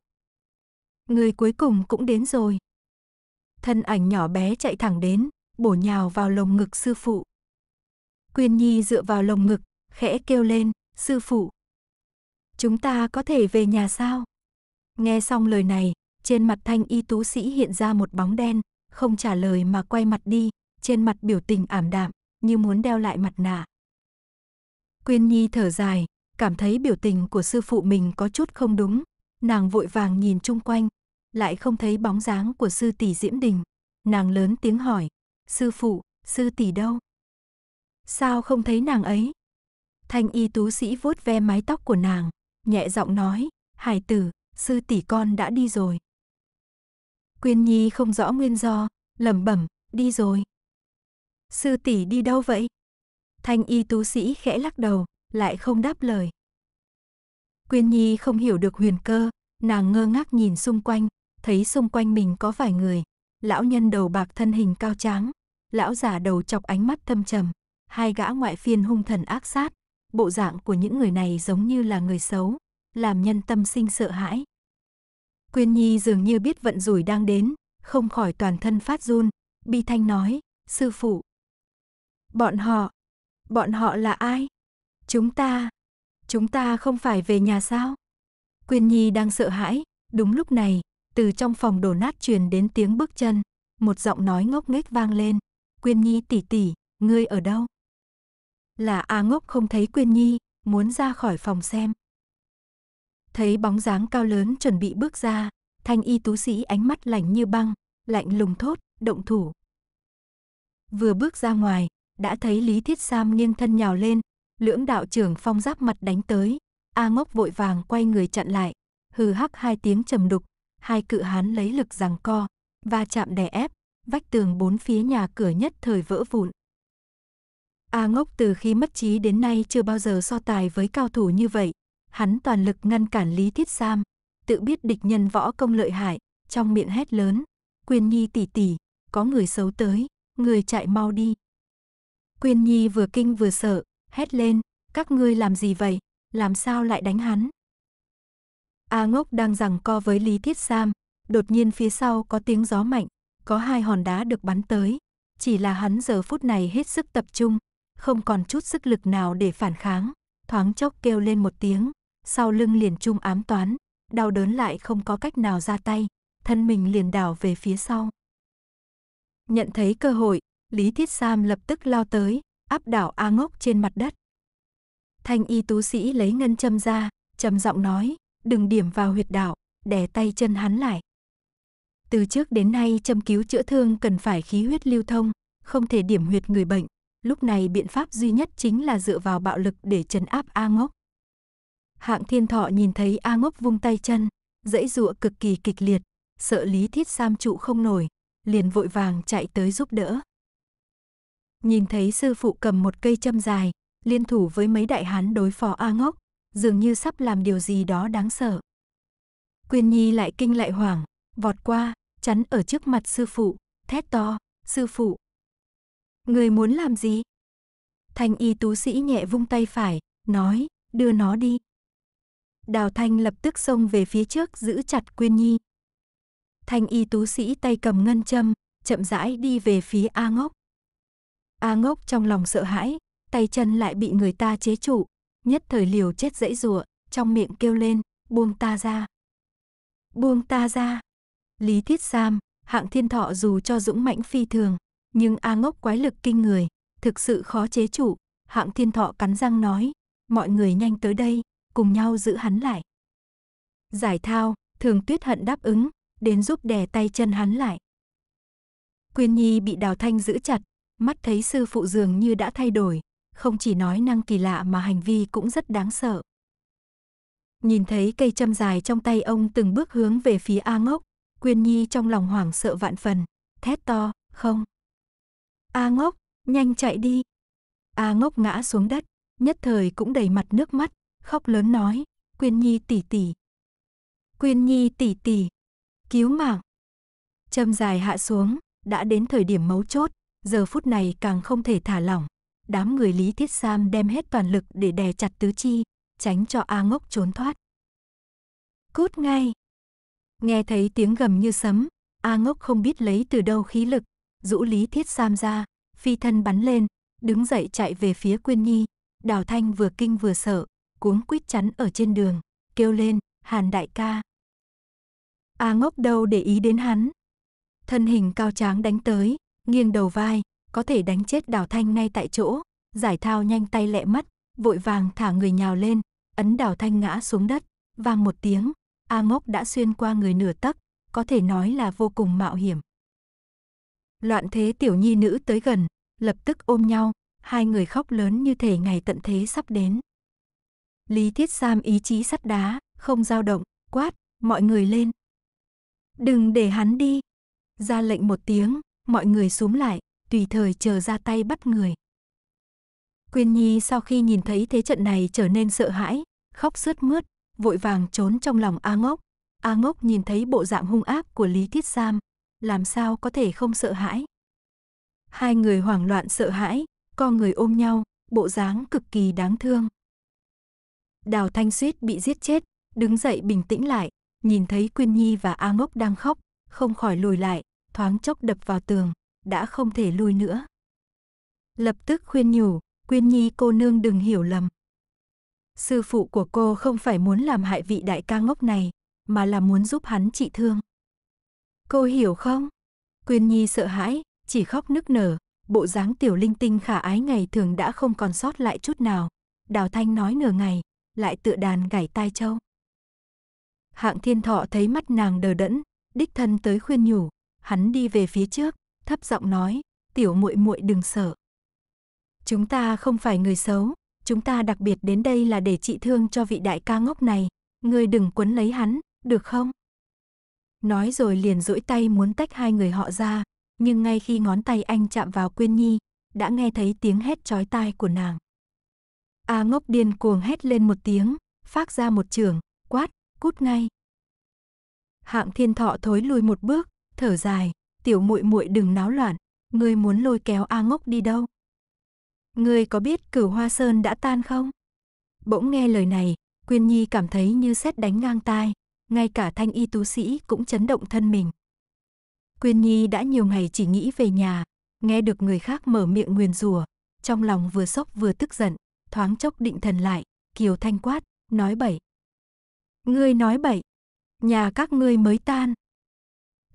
A: Người cuối cùng cũng đến rồi. Thân ảnh nhỏ bé chạy thẳng đến, bổ nhào vào lồng ngực sư phụ. Quyên Nhi dựa vào lồng ngực, khẽ kêu lên, sư phụ. Chúng ta có thể về nhà sao? Nghe xong lời này, trên mặt thanh y tú sĩ hiện ra một bóng đen, không trả lời mà quay mặt đi, trên mặt biểu tình ảm đạm, như muốn đeo lại mặt nạ. Quyên Nhi thở dài, cảm thấy biểu tình của sư phụ mình có chút không đúng. Nàng vội vàng nhìn chung quanh, lại không thấy bóng dáng của sư tỷ Diễm Đình. Nàng lớn tiếng hỏi, sư phụ, sư tỷ đâu? Sao không thấy nàng ấy? Thanh y tú sĩ vuốt ve mái tóc của nàng, nhẹ giọng nói, hải tử, sư tỷ con đã đi rồi. Quyên Nhi không rõ nguyên do, lẩm bẩm, đi rồi. Sư tỷ đi đâu vậy? Thanh y tú sĩ khẽ lắc đầu, lại không đáp lời. Quyên Nhi không hiểu được huyền cơ, nàng ngơ ngác nhìn xung quanh, thấy xung quanh mình có vài người, lão nhân đầu bạc thân hình cao tráng, lão già đầu chọc ánh mắt thâm trầm, hai gã ngoại phiên hung thần ác sát, bộ dạng của những người này giống như là người xấu, làm nhân tâm sinh sợ hãi. Quyên Nhi dường như biết vận rủi đang đến, không khỏi toàn thân phát run, bi thanh nói, sư phụ. Bọn họ, Bọn họ là ai? Chúng ta, chúng ta không phải về nhà sao? Quyên Nhi đang sợ hãi, đúng lúc này, từ trong phòng đổ nát truyền đến tiếng bước chân, một giọng nói ngốc nghếch vang lên. Quyên Nhi tỷ tỷ, ngươi ở đâu? Là A ngốc không thấy Quyên Nhi, muốn ra khỏi phòng xem. Thấy bóng dáng cao lớn chuẩn bị bước ra, thanh y tú sĩ ánh mắt lạnh như băng, lạnh lùng thốt, động thủ. Vừa bước ra ngoài, đã thấy Lý Thiết Sam nghiêng thân nhào lên, lưỡng đạo trưởng phong giáp mặt đánh tới, A Ngốc vội vàng quay người chặn lại, hừ hắc hai tiếng trầm đục, hai cự hán lấy lực giằng co, va chạm đè ép, vách tường bốn phía nhà cửa nhất thời vỡ vụn. A Ngốc từ khi mất trí đến nay chưa bao giờ so tài với cao thủ như vậy, hắn toàn lực ngăn cản Lý Thiết Sam, tự biết địch nhân võ công lợi hại, trong miệng hét lớn, "Quyền Nhi tỷ tỷ, có người xấu tới, người chạy mau đi." Quyên Nhi vừa kinh vừa sợ, hét lên, các ngươi làm gì vậy, làm sao lại đánh hắn? A Ngốc đang giằng co với Lý Thiết Sam, đột nhiên phía sau có tiếng gió mạnh, có hai hòn đá được bắn tới, chỉ là hắn giờ phút này hết sức tập trung, không còn chút sức lực nào để phản kháng, thoáng chốc kêu lên một tiếng, sau lưng liền chung ám toán, đau đớn lại không có cách nào ra tay, thân mình liền đảo về phía sau. Nhận thấy cơ hội, Lý Thiết Sam lập tức lao tới, áp đảo A Ngốc trên mặt đất. Thanh y tú sĩ lấy ngân châm ra, trầm giọng nói, đừng điểm vào huyệt đạo, đè tay chân hắn lại. Từ trước đến nay châm cứu chữa thương cần phải khí huyết lưu thông, không thể điểm huyệt người bệnh. Lúc này biện pháp duy nhất chính là dựa vào bạo lực để trấn áp A Ngốc. Hạng Thiên Thọ nhìn thấy A Ngốc vung tay chân, dãy dụa cực kỳ kịch liệt, sợ Lý Thiết Sam trụ không nổi, liền vội vàng chạy tới giúp đỡ. Nhìn thấy sư phụ cầm một cây châm dài, liên thủ với mấy đại hán đối phó A Ngốc, dường như sắp làm điều gì đó đáng sợ. Quyên Nhi lại kinh lại hoảng, vọt qua, chắn ở trước mặt sư phụ, thét to, sư phụ. Người muốn làm gì? Thanh y tú sĩ nhẹ vung tay phải, nói, đưa nó đi. Đào Thanh lập tức xông về phía trước giữ chặt Quyên Nhi. Thanh y tú sĩ tay cầm ngân châm, chậm rãi đi về phía A Ngốc. A ngốc trong lòng sợ hãi, tay chân lại bị người ta chế trụ, nhất thời liều chết dãy rủa, trong miệng kêu lên, buông ta ra. Buông ta ra. Lý Thiết Sam, hạng thiên thọ dù cho dũng mãnh phi thường, nhưng A ngốc quái lực kinh người, thực sự khó chế trụ, hạng thiên thọ cắn răng nói, mọi người nhanh tới đây, cùng nhau giữ hắn lại. Giải thao, thường tuyết hận đáp ứng, đến giúp đè tay chân hắn lại. Quyên Nhi bị Đào Thanh giữ chặt, Mắt thấy sư phụ dường như đã thay đổi, không chỉ nói năng kỳ lạ mà hành vi cũng rất đáng sợ. Nhìn thấy cây châm dài trong tay ông từng bước hướng về phía A Ngốc, Quyên Nhi trong lòng hoảng sợ vạn phần, thét to, không. A Ngốc, nhanh chạy đi. A Ngốc ngã xuống đất, nhất thời cũng đầy mặt nước mắt, khóc lớn nói, Quyên Nhi tỷ tỷ. Quyên Nhi tỷ tỷ, cứu mạng. Châm dài hạ xuống, đã đến thời điểm mấu chốt, giờ phút này càng không thể thả lỏng. Đám người Lý Thiết Sam đem hết toàn lực để đè chặt tứ chi, tránh cho A Ngốc trốn thoát. Cút ngay! Nghe thấy tiếng gầm như sấm, A Ngốc không biết lấy từ đâu khí lực, rũ Lý Thiết Sam ra, phi thân bắn lên, đứng dậy chạy về phía Quyên Nhi. Đào Thanh vừa kinh vừa sợ, cuống quýt chắn ở trên đường, kêu lên, Hàn đại ca. A Ngốc đâu để ý đến hắn. Thân hình cao tráng đánh tới, nghiêng đầu vai, có thể đánh chết Đào Thanh ngay tại chỗ. Giải thao nhanh tay lẹ mắt, vội vàng thả người nhào lên, ấn Đào Thanh ngã xuống đất, vang một tiếng, A Mốc đã xuyên qua người nửa tấc, có thể nói là vô cùng mạo hiểm. Loạn thế tiểu nhi nữ tới gần, lập tức ôm nhau, hai người khóc lớn như thể ngày tận thế sắp đến. Lý Thiết Sam ý chí sắt đá, không dao động, quát, mọi người lên. Đừng để hắn đi. Ra lệnh một tiếng, mọi người súm lại, tùy thời chờ ra tay bắt người. Quyên Nhi sau khi nhìn thấy thế trận này trở nên sợ hãi, khóc sướt mướt, vội vàng trốn trong lòng A Ngốc. A Ngốc nhìn thấy bộ dạng hung ác của Lý Thiết Sam, làm sao có thể không sợ hãi. Hai người hoảng loạn sợ hãi, co người ôm nhau, bộ dáng cực kỳ đáng thương. Đào Thanh Suýt bị giết chết, đứng dậy bình tĩnh lại, nhìn thấy Quyên Nhi và A Ngốc đang khóc, không khỏi lùi lại, thoáng chốc đập vào tường, đã không thể lui nữa. Lập tức khuyên nhủ, Quyên Nhi cô nương đừng hiểu lầm. Sư phụ của cô không phải muốn làm hại vị đại ca ngốc này, mà là muốn giúp hắn trị thương. Cô hiểu không? Quyên Nhi sợ hãi, chỉ khóc nức nở, bộ dáng tiểu linh tinh khả ái ngày thường đã không còn sót lại chút nào. Đào Thanh nói nửa ngày, lại tựa đàn gảy tai châu. Hạng Thiên Thọ thấy mắt nàng đờ đẫn, đích thân tới khuyên nhủ, hắn đi về phía trước, thấp giọng nói, "Tiểu muội muội đừng sợ. Chúng ta không phải người xấu, chúng ta đặc biệt đến đây là để trị thương cho vị đại ca ngốc này, ngươi đừng quấn lấy hắn, được không?" Nói rồi liền duỗi tay muốn tách hai người họ ra, nhưng ngay khi ngón tay anh chạm vào Quyên Nhi, đã nghe thấy tiếng hét chói tai của nàng. A ngốc điên cuồng hét lên một tiếng, phát ra một trường, quát, cút ngay. Hạng thiên thọ thối lùi một bước, thở dài, tiểu muội muội đừng náo loạn, ngươi muốn lôi kéo A Ngốc đi đâu? Ngươi có biết cửu hoa sơn đã tan không? Bỗng nghe lời này, Quyên Nhi cảm thấy như sét đánh ngang tai, ngay cả thanh y tú sĩ cũng chấn động thân mình. Quyên Nhi đã nhiều ngày chỉ nghĩ về nhà, nghe được người khác mở miệng nguyền rủa, trong lòng vừa sốc vừa tức giận, thoáng chốc định thần lại, Kiều Thanh quát, nói bậy. Ngươi nói bậy, nhà các ngươi mới tan.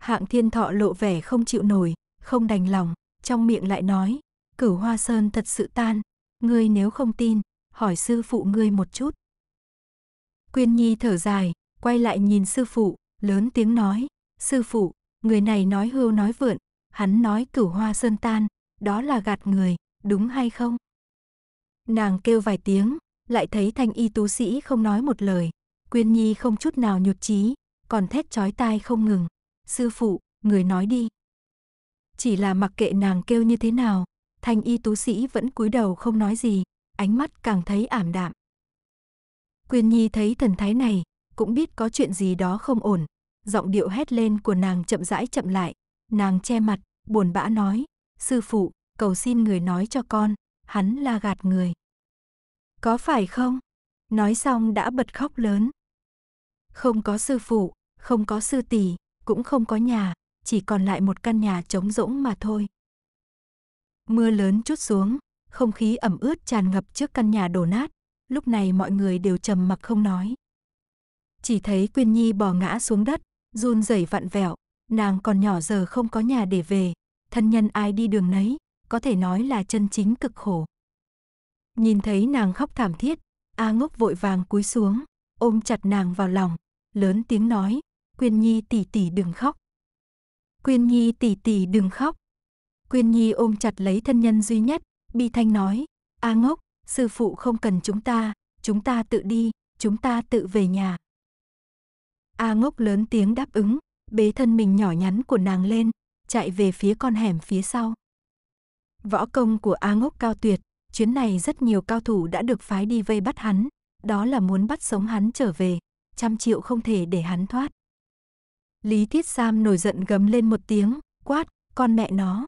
A: Hạng thiên thọ lộ vẻ không chịu nổi, không đành lòng, trong miệng lại nói, cửu hoa sơn thật sự tan, ngươi nếu không tin, hỏi sư phụ ngươi một chút. Quyên Nhi thở dài, quay lại nhìn sư phụ, lớn tiếng nói, sư phụ, người này nói hưu nói vượn, hắn nói cửu hoa sơn tan, đó là gạt người, đúng hay không? Nàng kêu vài tiếng, lại thấy thanh y tú sĩ không nói một lời, Quyên Nhi không chút nào nhụt chí, còn thét chói tai không ngừng sư phụ, người nói đi. Chỉ là mặc kệ nàng kêu như thế nào, thanh y tú sĩ vẫn cúi đầu không nói gì, ánh mắt càng thấy ảm đạm. Quyên Nhi thấy thần thái này, cũng biết có chuyện gì đó không ổn, giọng điệu hét lên của nàng chậm rãi chậm lại, nàng che mặt, buồn bã nói, sư phụ, cầu xin người nói cho con, hắn là gạt người. Có phải không? Nói xong đã bật khóc lớn. Không có sư phụ, không có sư tỷ, cũng không có nhà, chỉ còn lại một căn nhà trống rỗng mà thôi. Mưa lớn chút xuống, không khí ẩm ướt tràn ngập trước căn nhà đổ nát, lúc này mọi người đều trầm mặc không nói. Chỉ thấy Quyên Nhi bò ngã xuống đất, run rẩy vặn vẹo, nàng còn nhỏ giờ không có nhà để về, thân nhân ai đi đường nấy, có thể nói là chân chính cực khổ. Nhìn thấy nàng khóc thảm thiết, A Ngốc vội vàng cúi xuống, ôm chặt nàng vào lòng, lớn tiếng nói, Quyên Nhi tỷ tỷ đừng khóc. Quyên Nhi tỷ tỷ đừng khóc. Quyên Nhi ôm chặt lấy thân nhân duy nhất, bi thanh nói, "A ngốc, sư phụ không cần chúng ta, chúng ta tự đi, chúng ta tự về nhà." A ngốc lớn tiếng đáp ứng, bế thân mình nhỏ nhắn của nàng lên, chạy về phía con hẻm phía sau. Võ công của A ngốc cao tuyệt, chuyến này rất nhiều cao thủ đã được phái đi vây bắt hắn, đó là muốn bắt sống hắn trở về, trăm triệu không thể để hắn thoát. Lý Thiết Sam nổi giận gấm lên một tiếng, quát, con mẹ nó.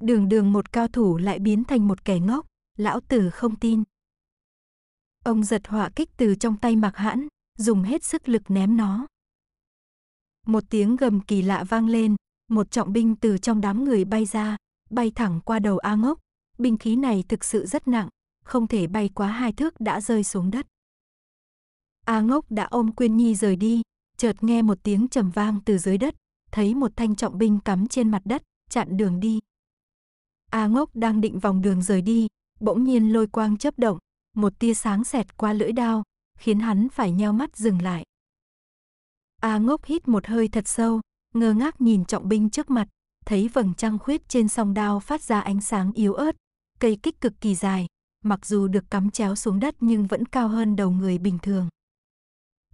A: Đường đường một cao thủ lại biến thành một kẻ ngốc, lão tử không tin. Ông giật họa kích từ trong tay mặc hãn, dùng hết sức lực ném nó. Một tiếng gầm kỳ lạ vang lên, một trọng binh từ trong đám người bay ra, bay thẳng qua đầu A ngốc. Binh khí này thực sự rất nặng, không thể bay quá hai thước đã rơi xuống đất. A ngốc đã ôm Quyên Nhi rời đi, chợt nghe một tiếng trầm vang từ dưới đất, thấy một thanh trọng binh cắm trên mặt đất, chặn đường đi. A Ngốc đang định vòng đường rời đi, bỗng nhiên lôi quang chớp động, một tia sáng xẹt qua lưỡi đao, khiến hắn phải nheo mắt dừng lại. A Ngốc hít một hơi thật sâu, ngơ ngác nhìn trọng binh trước mặt, thấy vầng trăng khuyết trên song đao phát ra ánh sáng yếu ớt, cây kích cực kỳ dài, mặc dù được cắm chéo xuống đất nhưng vẫn cao hơn đầu người bình thường.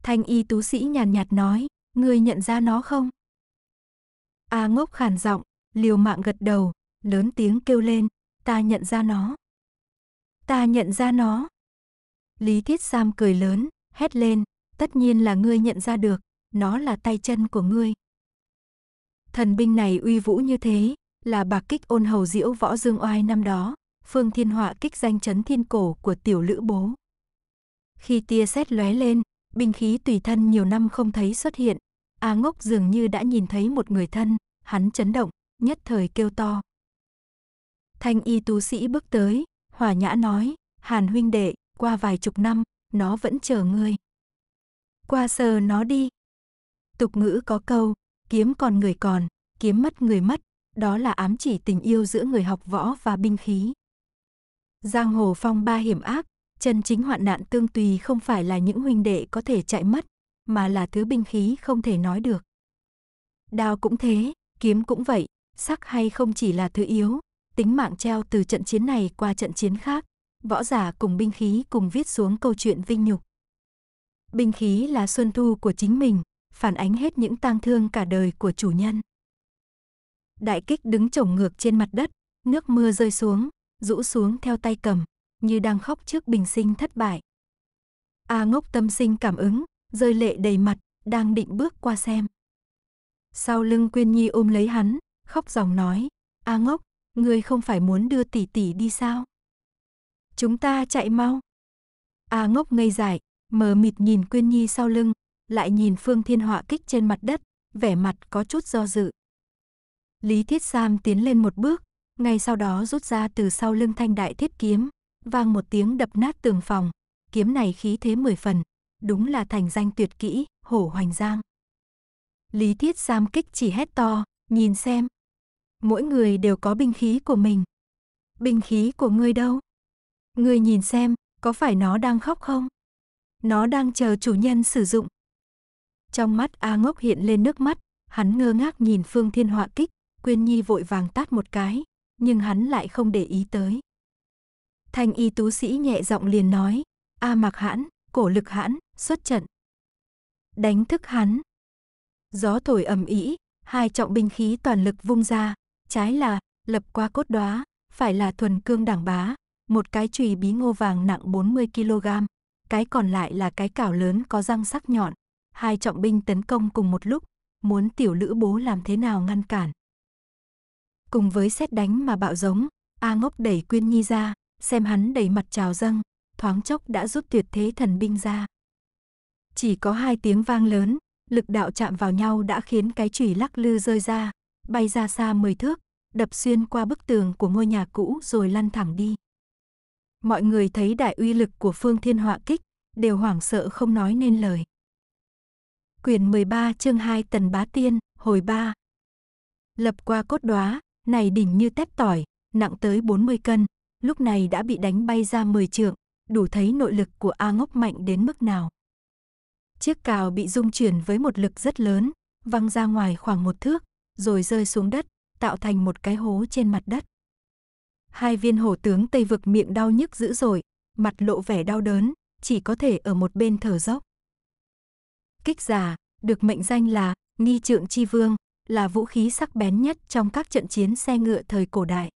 A: Thanh y tú sĩ nhàn nhạt nói, ngươi nhận ra nó không? A à ngốc khản giọng, liều mạng gật đầu, lớn tiếng kêu lên, ta nhận ra nó. Ta nhận ra nó. Lý Thiết Sam cười lớn, hét lên, tất nhiên là ngươi nhận ra được, nó là tay chân của ngươi. Thần binh này uy vũ như thế, là bạc kích ôn hầu diễu võ dương oai năm đó, phương thiên họa kích danh chấn thiên cổ của tiểu lữ bố. Khi tia sét lóe lên, Binh khí tùy thân nhiều năm không thấy xuất hiện. A ngốc dường như đã nhìn thấy một người thân, hắn chấn động, nhất thời kêu to. Thanh y tú sĩ bước tới, hòa nhã nói, Hàn huynh đệ, qua vài chục năm, nó vẫn chờ ngươi. Qua sờ nó đi. Tục ngữ có câu, kiếm còn người còn, kiếm mất người mất, đó là ám chỉ tình yêu giữa người học võ và binh khí. Giang hồ phong ba hiểm ác, Chân chính hoạn nạn tương tùy không phải là những huynh đệ có thể chạy mất, mà là thứ binh khí không thể nói được. Đao cũng thế, kiếm cũng vậy, sắc hay không chỉ là thứ yếu, tính mạng treo từ trận chiến này qua trận chiến khác, võ giả cùng binh khí cùng viết xuống câu chuyện vinh nhục. Binh khí là xuân thu của chính mình, phản ánh hết những tang thương cả đời của chủ nhân. Đại kích đứng chổng ngược trên mặt đất, nước mưa rơi xuống, rũ xuống theo tay cầm như đang khóc trước bình sinh thất bại. A ngốc tâm sinh cảm ứng, rơi lệ đầy mặt, đang định bước qua xem. Sau lưng Quyên Nhi ôm lấy hắn, khóc dòng nói, A ngốc, ngươi không phải muốn đưa tỷ tỷ đi sao? Chúng ta chạy mau. A ngốc ngây dại, mờ mịt nhìn Quyên Nhi sau lưng, lại nhìn Phương Thiên Họa kích trên mặt đất, vẻ mặt có chút do dự. Lý Thiết Sam tiến lên một bước, ngay sau đó rút ra từ sau lưng thanh đại thiết kiếm, vang một tiếng đập nát tường phòng, kiếm này khí thế mười phần, đúng là thành danh tuyệt kỹ, hổ hoành giang. Lý Thiết Sam kích chỉ hét to, nhìn xem. Mỗi người đều có binh khí của mình. Binh khí của ngươi đâu? Ngươi nhìn xem, có phải nó đang khóc không? Nó đang chờ chủ nhân sử dụng. Trong mắt A Ngốc hiện lên nước mắt, hắn ngơ ngác nhìn Phương Thiên Họa kích, Quyên Nhi vội vàng tát một cái, nhưng hắn lại không để ý tới. Thanh y tú sĩ nhẹ giọng liền nói, A mặc hãn, cổ lực hãn, xuất trận. Đánh thức hắn. Gió thổi ầm ĩ, hai trọng binh khí toàn lực vung ra, trái là lập qua cốt đóa, phải là thuần cương đảng bá, một cái chùy bí ngô vàng nặng 40 kg, cái còn lại là cái cảo lớn có răng sắc nhọn, hai trọng binh tấn công cùng một lúc, muốn tiểu lữ bố làm thế nào ngăn cản. Cùng với xét đánh mà bạo giống, A Ngốc đẩy Quyên Nhi ra, xem hắn đầy mặt trào dâng, thoáng chốc đã rút tuyệt thế thần binh ra. Chỉ có hai tiếng vang lớn, lực đạo chạm vào nhau đã khiến cái chủy lắc lư rơi ra, bay ra xa mười thước, đập xuyên qua bức tường của ngôi nhà cũ rồi lăn thẳng đi. Mọi người thấy đại uy lực của phương thiên họa kích, đều hoảng sợ không nói nên lời. Quyền 13 chương 2 tần bá tiên, hồi 3 Lập qua cốt đóa, này đỉnh như tép tỏi, nặng tới 40 cân, lúc này đã bị đánh bay ra mười trượng, đủ thấy nội lực của A Ngốc mạnh đến mức nào. Chiếc cào bị rung chuyển với một lực rất lớn, văng ra ngoài khoảng một thước, rồi rơi xuống đất, tạo thành một cái hố trên mặt đất. Hai viên hổ tướng Tây vực miệng đau nhức dữ dội, mặt lộ vẻ đau đớn, chỉ có thể ở một bên thở dốc. Kích giả, được mệnh danh là Nghi Trượng Chi Vương, là vũ khí sắc bén nhất trong các trận chiến xe ngựa thời cổ đại.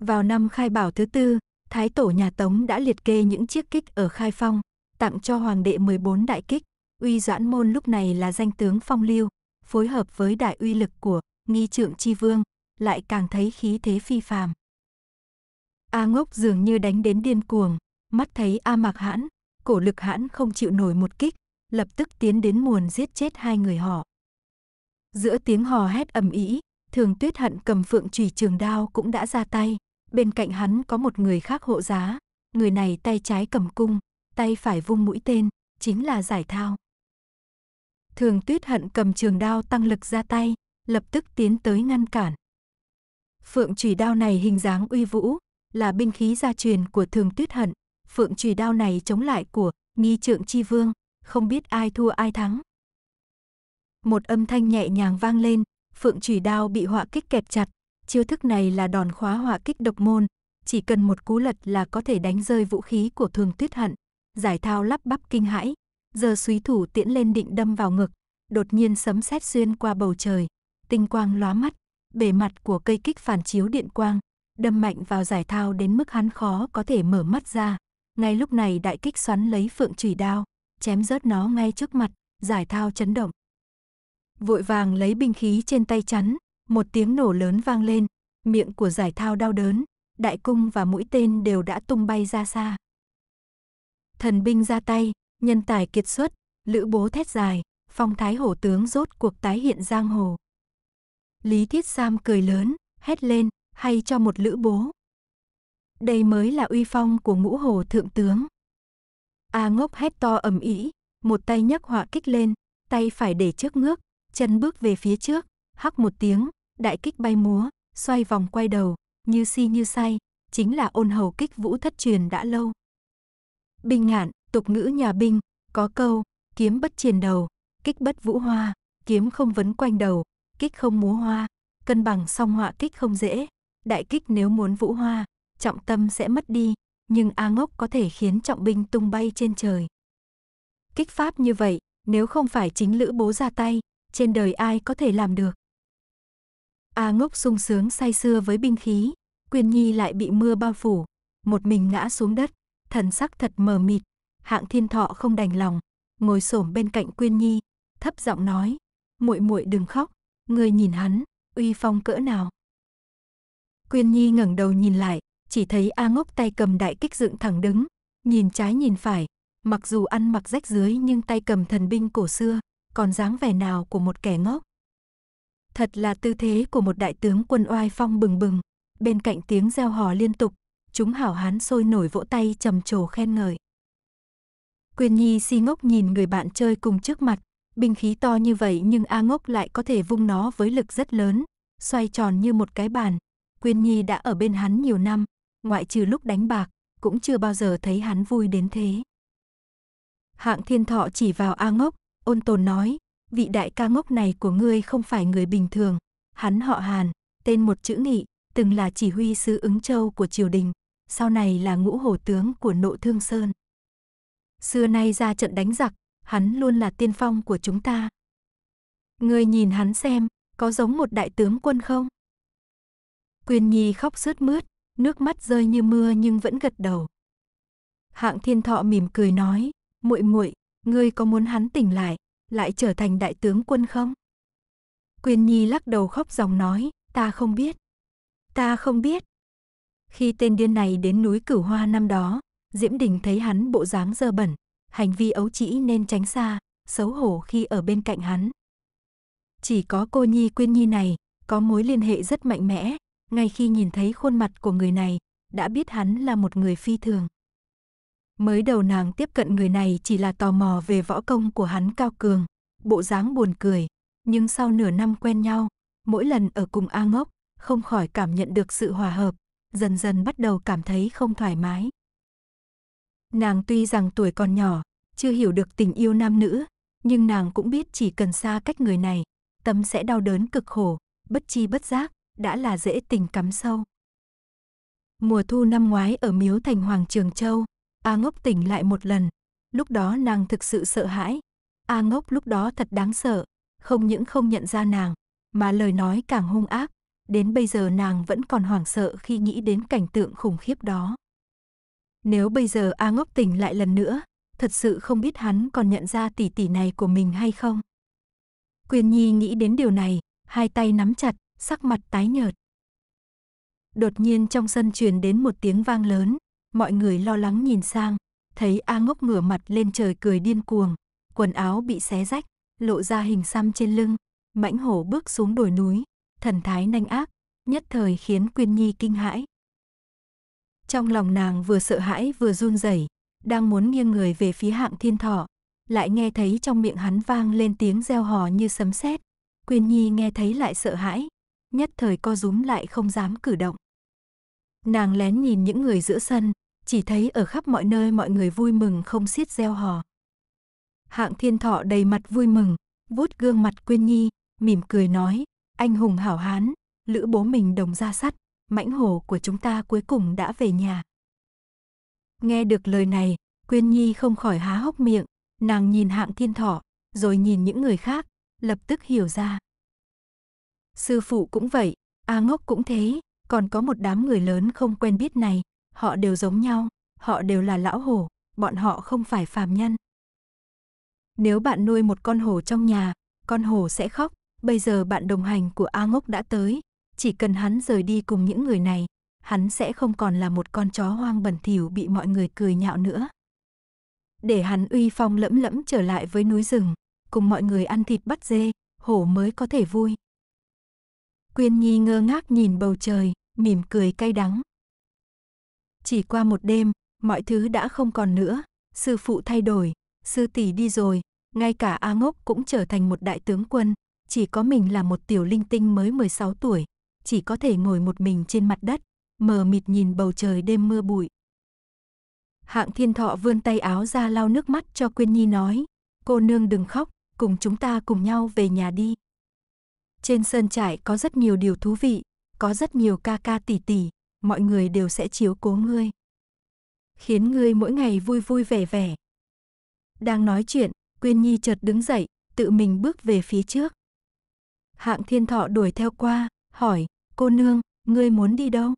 A: Vào năm khai bảo thứ tư, Thái tổ nhà Tống đã liệt kê những chiếc kích ở khai phong, tặng cho hoàng đệ 14 đại kích. Uy Doãn Môn lúc này là danh tướng phong lưu, phối hợp với đại uy lực của nghi trượng chi vương, lại càng thấy khí thế phi phàm. A ngốc dường như đánh đến điên cuồng, mắt thấy A mặc hãn, cổ lực hãn không chịu nổi một kích, lập tức tiến đến muồn giết chết hai người họ. Giữa tiếng hò hét ầm ĩ, thường tuyết hận cầm phượng trùy trường đao cũng đã ra tay, bên cạnh hắn có một người khác hộ giá, người này tay trái cầm cung, tay phải vung mũi tên, chính là giải thao. Thường tuyết hận cầm trường đao tăng lực ra tay, lập tức tiến tới ngăn cản. Phượng trùy đao này hình dáng uy vũ, là binh khí gia truyền của thường tuyết hận. Phượng trùy đao này chống lại của nghi trượng chi vương, không biết ai thua ai thắng. Một âm thanh nhẹ nhàng vang lên, phượng trùy đao bị họa kích kẹp chặt, Chiêu thức này là đòn khóa hỏa kích độc môn, chỉ cần một cú lật là có thể đánh rơi vũ khí của Thường Tuyết Hận. Giải thao lắp bắp kinh hãi, giờ suý thủ tiễn lên định đâm vào ngực, đột nhiên sấm sét xuyên qua bầu trời, tinh quang lóa mắt, bề mặt của cây kích phản chiếu điện quang, đâm mạnh vào giải thao đến mức hắn khó có thể mở mắt ra. Ngay lúc này đại kích xoắn lấy phượng chủy đao, chém rớt nó ngay trước mặt, giải thao chấn động. Vội vàng lấy binh khí trên tay chắn, một tiếng nổ lớn vang lên, miệng của giải thao đau đớn, đại cung và mũi tên đều đã tung bay ra xa. Thần binh ra tay, nhân tài kiệt xuất, lữ bố thét dài, phong thái hổ tướng rốt cuộc tái hiện giang hồ. Lý Thiết Sam cười lớn, hét lên, hay cho một lữ bố. Đây mới là uy phong của ngũ hồ thượng tướng. A à ngốc hét to ầm ĩ, một tay nhấc họa kích lên, tay phải để trước ngước, chân bước về phía trước, hắc một tiếng, đại kích bay múa, xoay vòng quay đầu, như si như say, chính là ôn hầu kích vũ thất truyền đã lâu. Binh ngạn, tục ngữ nhà binh, có câu, kiếm bất triền đầu, kích bất vũ hoa, kiếm không vấn quanh đầu, kích không múa hoa, cân bằng song họa kích không dễ, đại kích nếu muốn vũ hoa, trọng tâm sẽ mất đi, nhưng A Ngốc có thể khiến trọng binh tung bay trên trời. Kích pháp như vậy, nếu không phải chính lữ bố ra tay, trên đời ai có thể làm được. A ngốc sung sướng say sưa với binh khí, Quyên Nhi lại bị mưa bao phủ, một mình ngã xuống đất, thần sắc thật mờ mịt, Hạng Thiên Thọ không đành lòng, ngồi xổm bên cạnh Quyên Nhi, thấp giọng nói: "Muội muội đừng khóc, người nhìn hắn, uy phong cỡ nào." Quyên Nhi ngẩng đầu nhìn lại, chỉ thấy A Ngốc tay cầm đại kích dựng thẳng đứng, nhìn trái nhìn phải, mặc dù ăn mặc rách dưới nhưng tay cầm thần binh cổ xưa, còn dáng vẻ nào của một kẻ ngốc. Thật là tư thế của một đại tướng quân oai phong bừng bừng. Bên cạnh tiếng reo hò liên tục, chúng hảo hán sôi nổi vỗ tay trầm trồ khen ngợi. Quyền Nhi si ngốc nhìn người bạn chơi cùng trước mặt, binh khí to như vậy nhưng A Ngốc lại có thể vung nó với lực rất lớn, xoay tròn như một cái bàn. Quyền Nhi đã ở bên hắn nhiều năm, ngoại trừ lúc đánh bạc, cũng chưa bao giờ thấy hắn vui đến thế. Hạng Thiên Thọ chỉ vào A Ngốc, ôn tồn nói, vị đại ca ngốc này của ngươi không phải người bình thường, hắn họ Hàn, tên một chữ nghị, từng là chỉ huy sứ ứng châu của triều đình, sau này là ngũ hổ tướng của nộ thương sơn. Xưa nay ra trận đánh giặc, hắn luôn là tiên phong của chúng ta. Ngươi nhìn hắn xem, có giống một đại tướng quân không? quyền Nhi khóc sướt mướt, nước mắt rơi như mưa nhưng vẫn gật đầu. Hạng Thiên Thọ mỉm cười nói, "Muội muội, ngươi có muốn hắn tỉnh lại, lại trở thành đại tướng quân không? Quyên Nhi lắc đầu khóc dòng nói, ta không biết. Ta không biết. Khi tên điên này đến núi Cửu Hoa năm đó, Diễm Đình thấy hắn bộ dáng dơ bẩn, hành vi ấu trĩ nên tránh xa, xấu hổ khi ở bên cạnh hắn. Chỉ có cô Nhi Quyên Nhi này, có mối liên hệ rất mạnh mẽ, ngay khi nhìn thấy khuôn mặt của người này, đã biết hắn là một người phi thường. Mới đầu nàng tiếp cận người này chỉ là tò mò về võ công của hắn cao cường, bộ dáng buồn cười. Nhưng sau nửa năm quen nhau, mỗi lần ở cùng A Ngốc, không khỏi cảm nhận được sự hòa hợp, dần dần bắt đầu cảm thấy không thoải mái. Nàng tuy rằng tuổi còn nhỏ, chưa hiểu được tình yêu nam nữ, nhưng nàng cũng biết chỉ cần xa cách người này, tâm sẽ đau đớn cực khổ, bất chi bất giác, đã là dễ tình cắm sâu. Mùa thu năm ngoái ở miếu thành Hoàng Trường Châu, A ngốc tỉnh lại một lần. Lúc đó nàng thực sự sợ hãi. A ngốc lúc đó thật đáng sợ. Không những không nhận ra nàng, mà lời nói càng hung ác. Đến bây giờ nàng vẫn còn hoảng sợ khi nghĩ đến cảnh tượng khủng khiếp đó. Nếu bây giờ A ngốc tỉnh lại lần nữa, thật sự không biết hắn còn nhận ra tỷ tỷ này của mình hay không. Quyền Nhi nghĩ đến điều này, hai tay nắm chặt, sắc mặt tái nhợt. Đột nhiên trong sân truyền đến một tiếng vang lớn, Mọi người lo lắng nhìn sang, thấy A Ngốc ngửa mặt lên trời cười điên cuồng, quần áo bị xé rách, lộ ra hình xăm trên lưng, mãnh hổ bước xuống đồi núi, thần thái nanh ác, nhất thời khiến Quyên Nhi kinh hãi. Trong lòng nàng vừa sợ hãi vừa run rẩy, đang muốn nghiêng người về phía hạng thiên thọ, lại nghe thấy trong miệng hắn vang lên tiếng reo hò như sấm sét. Quyên Nhi nghe thấy lại sợ hãi, nhất thời co rúm lại không dám cử động. Nàng lén nhìn những người giữa sân, chỉ thấy ở khắp mọi nơi mọi người vui mừng không xiết gieo hò. Hạng thiên thọ đầy mặt vui mừng, vuốt gương mặt quyên nhi, mỉm cười nói, anh hùng hảo hán, lữ bố mình đồng ra sắt, mãnh hổ của chúng ta cuối cùng đã về nhà. Nghe được lời này, quyên nhi không khỏi há hốc miệng, nàng nhìn hạng thiên thọ, rồi nhìn những người khác, lập tức hiểu ra. Sư phụ cũng vậy, A ngốc cũng thế, còn có một đám người lớn không quen biết này, họ đều giống nhau, họ đều là lão hổ, bọn họ không phải phàm nhân. Nếu bạn nuôi một con hổ trong nhà, con hổ sẽ khóc, bây giờ bạn đồng hành của A Ngốc đã tới, chỉ cần hắn rời đi cùng những người này, hắn sẽ không còn là một con chó hoang bẩn thỉu bị mọi người cười nhạo nữa. Để hắn uy phong lẫm lẫm trở lại với núi rừng, cùng mọi người ăn thịt bắt dê, hổ mới có thể vui. Quyên Nhi ngơ ngác nhìn bầu trời, mỉm cười cay đắng. Chỉ qua một đêm, mọi thứ đã không còn nữa, sư phụ thay đổi, sư tỷ đi rồi, ngay cả A Ngốc cũng trở thành một đại tướng quân, chỉ có mình là một tiểu linh tinh mới 16 tuổi, chỉ có thể ngồi một mình trên mặt đất, mờ mịt nhìn bầu trời đêm mưa bụi. Hạng Thiên Thọ vươn tay áo ra lau nước mắt cho Quyên Nhi nói, cô nương đừng khóc, cùng chúng ta cùng nhau về nhà đi. Trên sơn trại có rất nhiều điều thú vị, có rất nhiều ca ca tỷ tỷ, mọi người đều sẽ chiếu cố ngươi. Khiến ngươi mỗi ngày vui vui vẻ vẻ. Đang nói chuyện, Quyên Nhi chợt đứng dậy, tự mình bước về phía trước. Hạng thiên thọ đuổi theo qua, hỏi, cô nương, ngươi muốn đi đâu?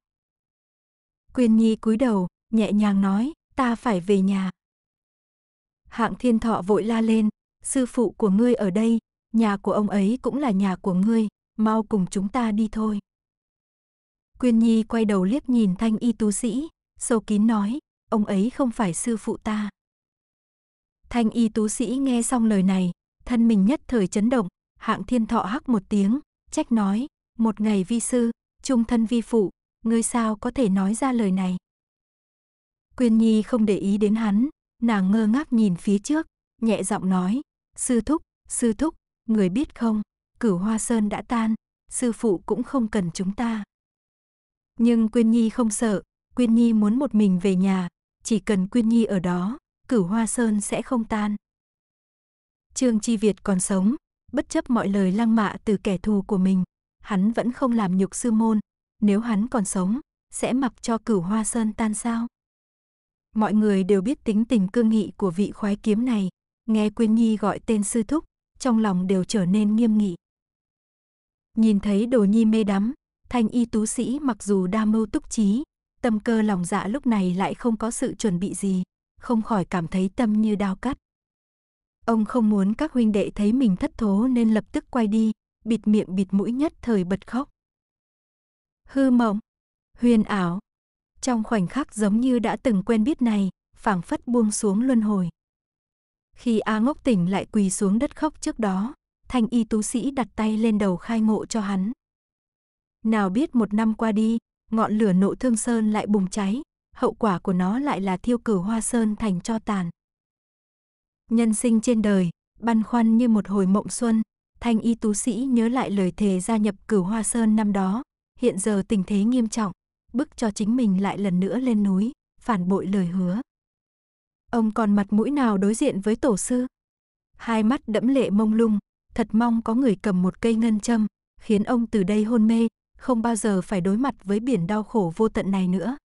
A: Quyên Nhi cúi đầu, nhẹ nhàng nói, ta phải về nhà. Hạng thiên thọ vội la lên, sư phụ của ngươi ở đây, nhà của ông ấy cũng là nhà của ngươi, mau cùng chúng ta đi thôi. Quyên Nhi quay đầu liếc nhìn thanh y tú sĩ, sâu kín nói, ông ấy không phải sư phụ ta. Thanh y tú sĩ nghe xong lời này, thân mình nhất thời chấn động, hạng thiên thọ hắc một tiếng, trách nói, một ngày vi sư, trung thân vi phụ, ngươi sao có thể nói ra lời này. Quyên Nhi không để ý đến hắn, nàng ngơ ngác nhìn phía trước, nhẹ giọng nói, sư thúc, sư thúc, Người biết không, cửu hoa sơn đã tan, sư phụ cũng không cần chúng ta. Nhưng Quyên Nhi không sợ, Quyên Nhi muốn một mình về nhà, chỉ cần Quyên Nhi ở đó, cửu hoa sơn sẽ không tan. Trương Chi Việt còn sống, bất chấp mọi lời lăng mạ từ kẻ thù của mình, hắn vẫn không làm nhục sư môn, nếu hắn còn sống, sẽ mặc cho cửu hoa sơn tan sao. Mọi người đều biết tính tình cương nghị của vị khoái kiếm này, nghe Quyên Nhi gọi tên sư thúc, trong lòng đều trở nên nghiêm nghị. Nhìn thấy đồ nhi mê đắm, thanh y tú sĩ mặc dù đa mưu túc trí, tâm cơ lòng dạ lúc này lại không có sự chuẩn bị gì, không khỏi cảm thấy tâm như đao cắt. Ông không muốn các huynh đệ thấy mình thất thố nên lập tức quay đi, bịt miệng bịt mũi nhất thời bật khóc. Hư mộng, huyền ảo, trong khoảnh khắc giống như đã từng quen biết này, phảng phất buông xuống luân hồi. Khi A Ngốc tỉnh lại quỳ xuống đất khóc trước đó, thanh y tú sĩ đặt tay lên đầu khai ngộ cho hắn. Nào biết một năm qua đi, ngọn lửa nộ thương sơn lại bùng cháy, hậu quả của nó lại là thiêu cử hoa sơn thành cho tàn. Nhân sinh trên đời, băn khoăn như một hồi mộng xuân, thanh y tú sĩ nhớ lại lời thề gia nhập cửu hoa sơn năm đó, hiện giờ tình thế nghiêm trọng, bức cho chính mình lại lần nữa lên núi, phản bội lời hứa. Ông còn mặt mũi nào đối diện với tổ sư? Hai mắt đẫm lệ mông lung, thật mong có người cầm một cây ngân châm, khiến ông từ đây hôn mê, không bao giờ phải đối mặt với biển đau khổ vô tận này nữa.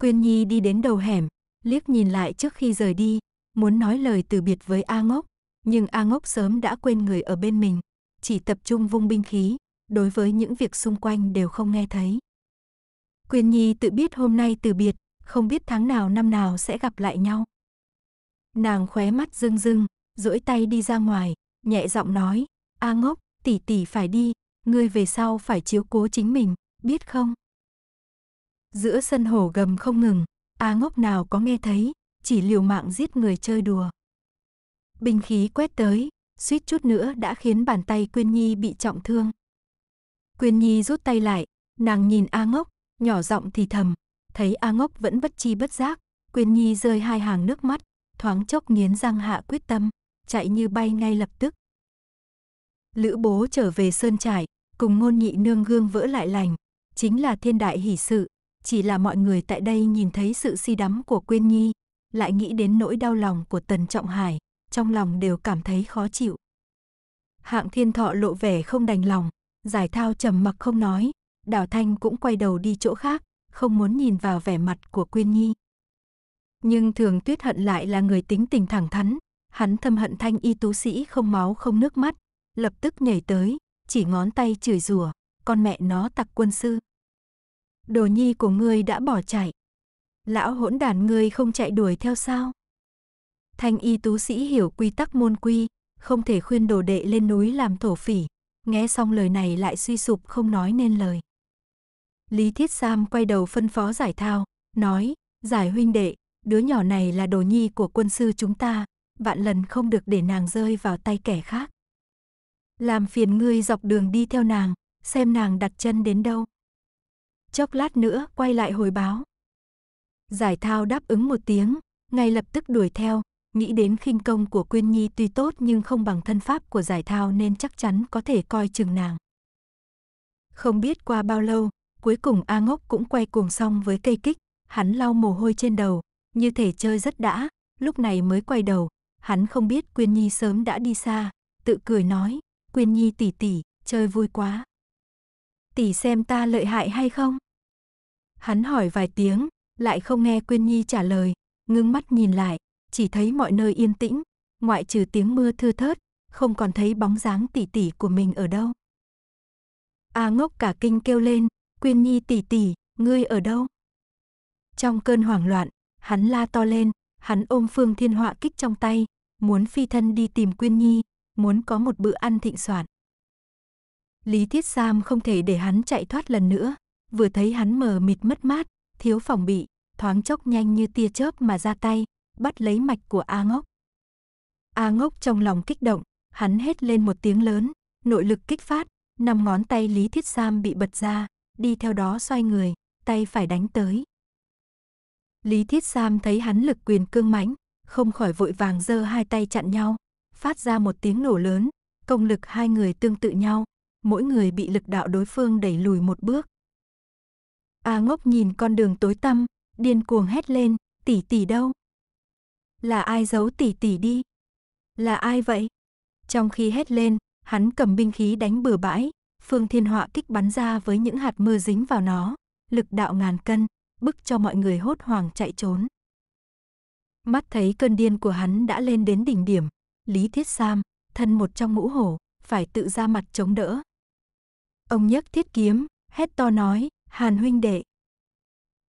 A: Quyên Nhi đi đến đầu hẻm, liếc nhìn lại trước khi rời đi, muốn nói lời từ biệt với A Ngốc, nhưng A Ngốc sớm đã quên người ở bên mình, chỉ tập trung vung binh khí, đối với những việc xung quanh đều không nghe thấy. Quyên Nhi tự biết hôm nay từ biệt, không biết tháng nào năm nào sẽ gặp lại nhau. Nàng khóe mắt rưng rưng, duỗi tay đi ra ngoài, nhẹ giọng nói, "A ngốc, tỷ tỷ phải đi, ngươi về sau phải chiếu cố chính mình, biết không?" Giữa sân hồ gầm không ngừng, A ngốc nào có nghe thấy, chỉ liều mạng giết người chơi đùa. Bình khí quét tới, suýt chút nữa đã khiến bàn tay Quyên Nhi bị trọng thương. Quyên Nhi rút tay lại, nàng nhìn A ngốc, nhỏ giọng thì thầm, thấy A Ngốc vẫn bất chi bất giác, Quyên Nhi rơi hai hàng nước mắt, thoáng chốc nghiến răng hạ quyết tâm, chạy như bay ngay lập tức. Lữ bố trở về Sơn Trải, cùng ngôn nhị nương gương vỡ lại lành, chính là thiên đại hỷ sự, chỉ là mọi người tại đây nhìn thấy sự si đắm của Quyên Nhi, lại nghĩ đến nỗi đau lòng của Tần Trọng Hải, trong lòng đều cảm thấy khó chịu. Hạng thiên thọ lộ vẻ không đành lòng, giải thao trầm mặc không nói, đào thanh cũng quay đầu đi chỗ khác, không muốn nhìn vào vẻ mặt của Quyên Nhi. Nhưng thường tuyết hận lại là người tính tình thẳng thắn, hắn thâm hận thanh y tú sĩ không máu không nước mắt, lập tức nhảy tới, chỉ ngón tay chửi rủa, con mẹ nó tặc quân sư. Đồ nhi của ngươi đã bỏ chạy. Lão hỗn đàn ngươi không chạy đuổi theo sao? Thanh y tú sĩ hiểu quy tắc môn quy, không thể khuyên đồ đệ lên núi làm thổ phỉ, nghe xong lời này lại suy sụp không nói nên lời. Lý Thiết Sam quay đầu phân phó giải thao, nói, giải huynh đệ, đứa nhỏ này là đồ nhi của quân sư chúng ta, vạn lần không được để nàng rơi vào tay kẻ khác. Làm phiền ngươi dọc đường đi theo nàng, xem nàng đặt chân đến đâu. Chốc lát nữa quay lại hồi báo. Giải thao đáp ứng một tiếng, ngay lập tức đuổi theo, nghĩ đến khinh công của Quyên Nhi tuy tốt nhưng không bằng thân pháp của giải thao nên chắc chắn có thể coi chừng nàng. Không biết qua bao lâu, Cuối cùng A Ngốc cũng quay cuồng xong với cây kích, hắn lau mồ hôi trên đầu, như thể chơi rất đã, lúc này mới quay đầu, hắn không biết Quyên Nhi sớm đã đi xa, tự cười nói, Quyên Nhi tỷ tỷ, chơi vui quá. Tỷ xem ta lợi hại hay không? Hắn hỏi vài tiếng, lại không nghe Quyên Nhi trả lời, ngưng mắt nhìn lại, chỉ thấy mọi nơi yên tĩnh, ngoại trừ tiếng mưa thưa thớt, không còn thấy bóng dáng tỷ tỷ của mình ở đâu. A ngốc cả kinh kêu lên, Quyên Nhi tỷ tỷ, ngươi ở đâu? Trong cơn hoảng loạn, hắn la to lên, hắn ôm Phương Thiên Họa kích trong tay, muốn phi thân đi tìm Quyên Nhi, muốn có một bữa ăn thịnh soạn. Lý Thiết Sam không thể để hắn chạy thoát lần nữa, vừa thấy hắn mờ mịt mất mát, thiếu phòng bị, thoáng chốc nhanh như tia chớp mà ra tay, bắt lấy mạch của A Ngốc. A Ngốc trong lòng kích động, hắn hét lên một tiếng lớn, nội lực kích phát, năm ngón tay Lý Thiết Sam bị bật ra, đi theo đó xoay người, tay phải đánh tới. Lý Thiết Sam thấy hắn lực quyền cương mãnh, không khỏi vội vàng giơ hai tay chặn nhau, phát ra một tiếng nổ lớn, công lực hai người tương tự nhau, mỗi người bị lực đạo đối phương đẩy lùi một bước. A à Ngốc nhìn con đường tối tăm, điên cuồng hét lên, tỷ tỷ đâu? Là ai giấu tỷ tỷ đi? Là ai vậy? Trong khi hét lên, hắn cầm binh khí đánh bừa bãi, phương thiên họa kích bắn ra với những hạt mưa dính vào nó, lực đạo ngàn cân, bức cho mọi người hốt hoảng chạy trốn. Mắt thấy cơn điên của hắn đã lên đến đỉnh điểm, Lý Thiết Sam, thân một trong ngũ hổ, phải tự ra mặt chống đỡ. Ông nhấc thiết kiếm, hét to nói, Hàn huynh đệ.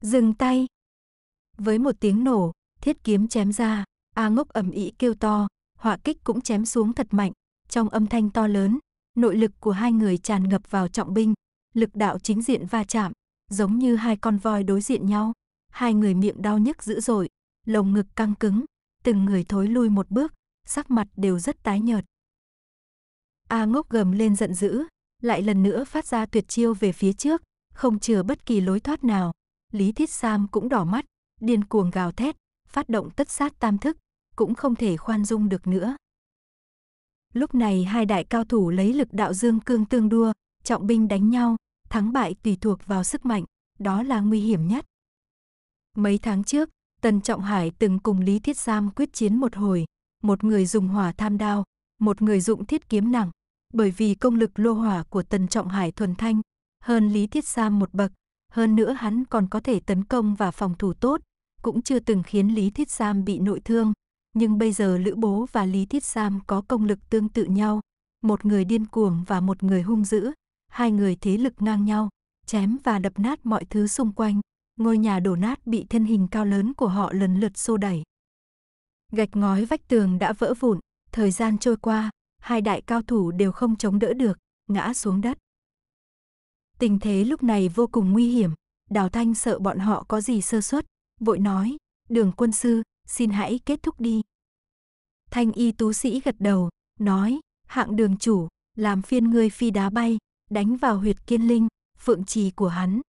A: Dừng tay. Với một tiếng nổ, thiết kiếm chém ra, A ngốc ầm ĩ kêu to, họa kích cũng chém xuống thật mạnh, trong âm thanh to lớn, nội lực của hai người tràn ngập vào trọng binh, lực đạo chính diện va chạm, giống như hai con voi đối diện nhau, hai người miệng đau nhức dữ dội, lồng ngực căng cứng, từng người thối lui một bước, sắc mặt đều rất tái nhợt. A ngốc gầm lên giận dữ, lại lần nữa phát ra tuyệt chiêu về phía trước, không chừa bất kỳ lối thoát nào. Lý Thiết Sam cũng đỏ mắt, điên cuồng gào thét, phát động tất sát tam thức, cũng không thể khoan dung được nữa. Lúc này hai đại cao thủ lấy lực đạo dương cương tương đua, trọng binh đánh nhau, thắng bại tùy thuộc vào sức mạnh, đó là nguy hiểm nhất. Mấy tháng trước, Tần Trọng Hải từng cùng Lý Thiết Sam quyết chiến một hồi, một người dùng hỏa tham đao, một người dụng thiết kiếm nặng. Bởi vì công lực lô hỏa của Tần Trọng Hải thuần thanh, hơn Lý Thiết Sam một bậc, hơn nữa hắn còn có thể tấn công và phòng thủ tốt, cũng chưa từng khiến Lý Thiết Sam bị nội thương, nhưng bây giờ Lữ Bố và Lý Thiết Sam có công lực tương tự nhau, một người điên cuồng và một người hung dữ, hai người thế lực ngang nhau, chém và đập nát mọi thứ xung quanh, ngôi nhà đổ nát bị thân hình cao lớn của họ lần lượt xô đẩy. Gạch ngói vách tường đã vỡ vụn, thời gian trôi qua, hai đại cao thủ đều không chống đỡ được, ngã xuống đất. Tình thế lúc này vô cùng nguy hiểm, Đào Thanh sợ bọn họ có gì sơ suất, vội nói, đường quân sư, xin hãy kết thúc đi. Thanh y tú sĩ gật đầu, nói, hạng đường chủ, làm phiên ngươi phi đá bay, đánh vào huyệt kiên linh, phượng trì của hắn.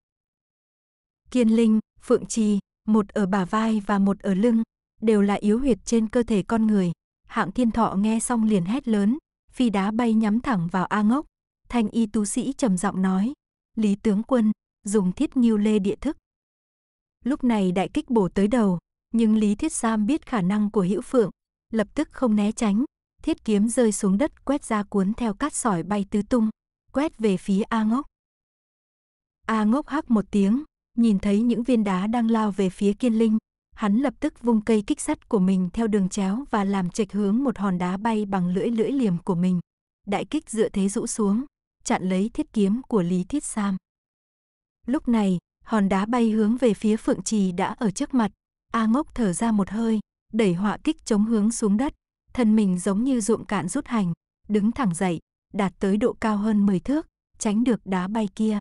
A: Kiên linh, phượng trì, một ở bả vai và một ở lưng, đều là yếu huyệt trên cơ thể con người. Hạng thiên thọ nghe xong liền hét lớn, phi đá bay nhắm thẳng vào A ngốc. Thanh y tú sĩ trầm giọng nói, Lý tướng quân, dùng thiết nghiêu lê địa thức. Lúc này đại kích bổ tới đầu, nhưng Lý Thiết Sam biết khả năng của Hữu Phượng, lập tức không né tránh, thiết kiếm rơi xuống đất quét ra cuốn theo cát sỏi bay tứ tung, quét về phía A Ngốc. A Ngốc hắc một tiếng, nhìn thấy những viên đá đang lao về phía Kiên Linh, hắn lập tức vung cây kích sắt của mình theo đường chéo và làm trệch hướng một hòn đá bay bằng lưỡi lưỡi liềm của mình. Đại kích dựa thế rũ xuống, chặn lấy thiết kiếm của Lý Thiết Sam. Lúc này, hòn đá bay hướng về phía Phượng Trì đã ở trước mặt, A Ngốc thở ra một hơi, đẩy họa kích chống hướng xuống đất, thân mình giống như ruộng cạn rút hành, đứng thẳng dậy, đạt tới độ cao hơn 10 thước, tránh được đá bay kia.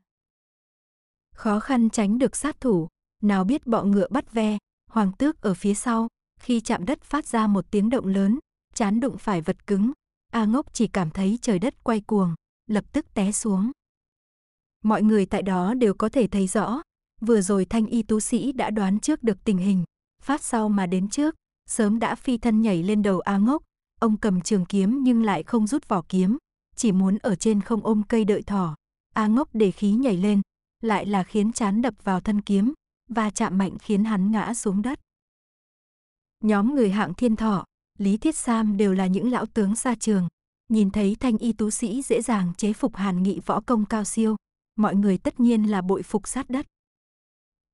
A: Khó khăn tránh được sát thủ, nào biết bọ ngựa bắt ve, hoàng tước ở phía sau, khi chạm đất phát ra một tiếng động lớn, chán đụng phải vật cứng, A Ngốc chỉ cảm thấy trời đất quay cuồng, lập tức té xuống. Mọi người tại đó đều có thể thấy rõ, vừa rồi thanh y tú sĩ đã đoán trước được tình hình, phát sau mà đến trước, sớm đã phi thân nhảy lên đầu A Ngốc, ông cầm trường kiếm nhưng lại không rút vỏ kiếm, chỉ muốn ở trên không ôm cây đợi thỏ. A Ngốc để khí nhảy lên, lại là khiến chán đập vào thân kiếm, và chạm mạnh khiến hắn ngã xuống đất. Nhóm người hạng thiên thọ, Lý Thiết Sam đều là những lão tướng xa trường, nhìn thấy thanh y tú sĩ dễ dàng chế phục hàn nghị võ công cao siêu, mọi người tất nhiên là bội phục sát đất.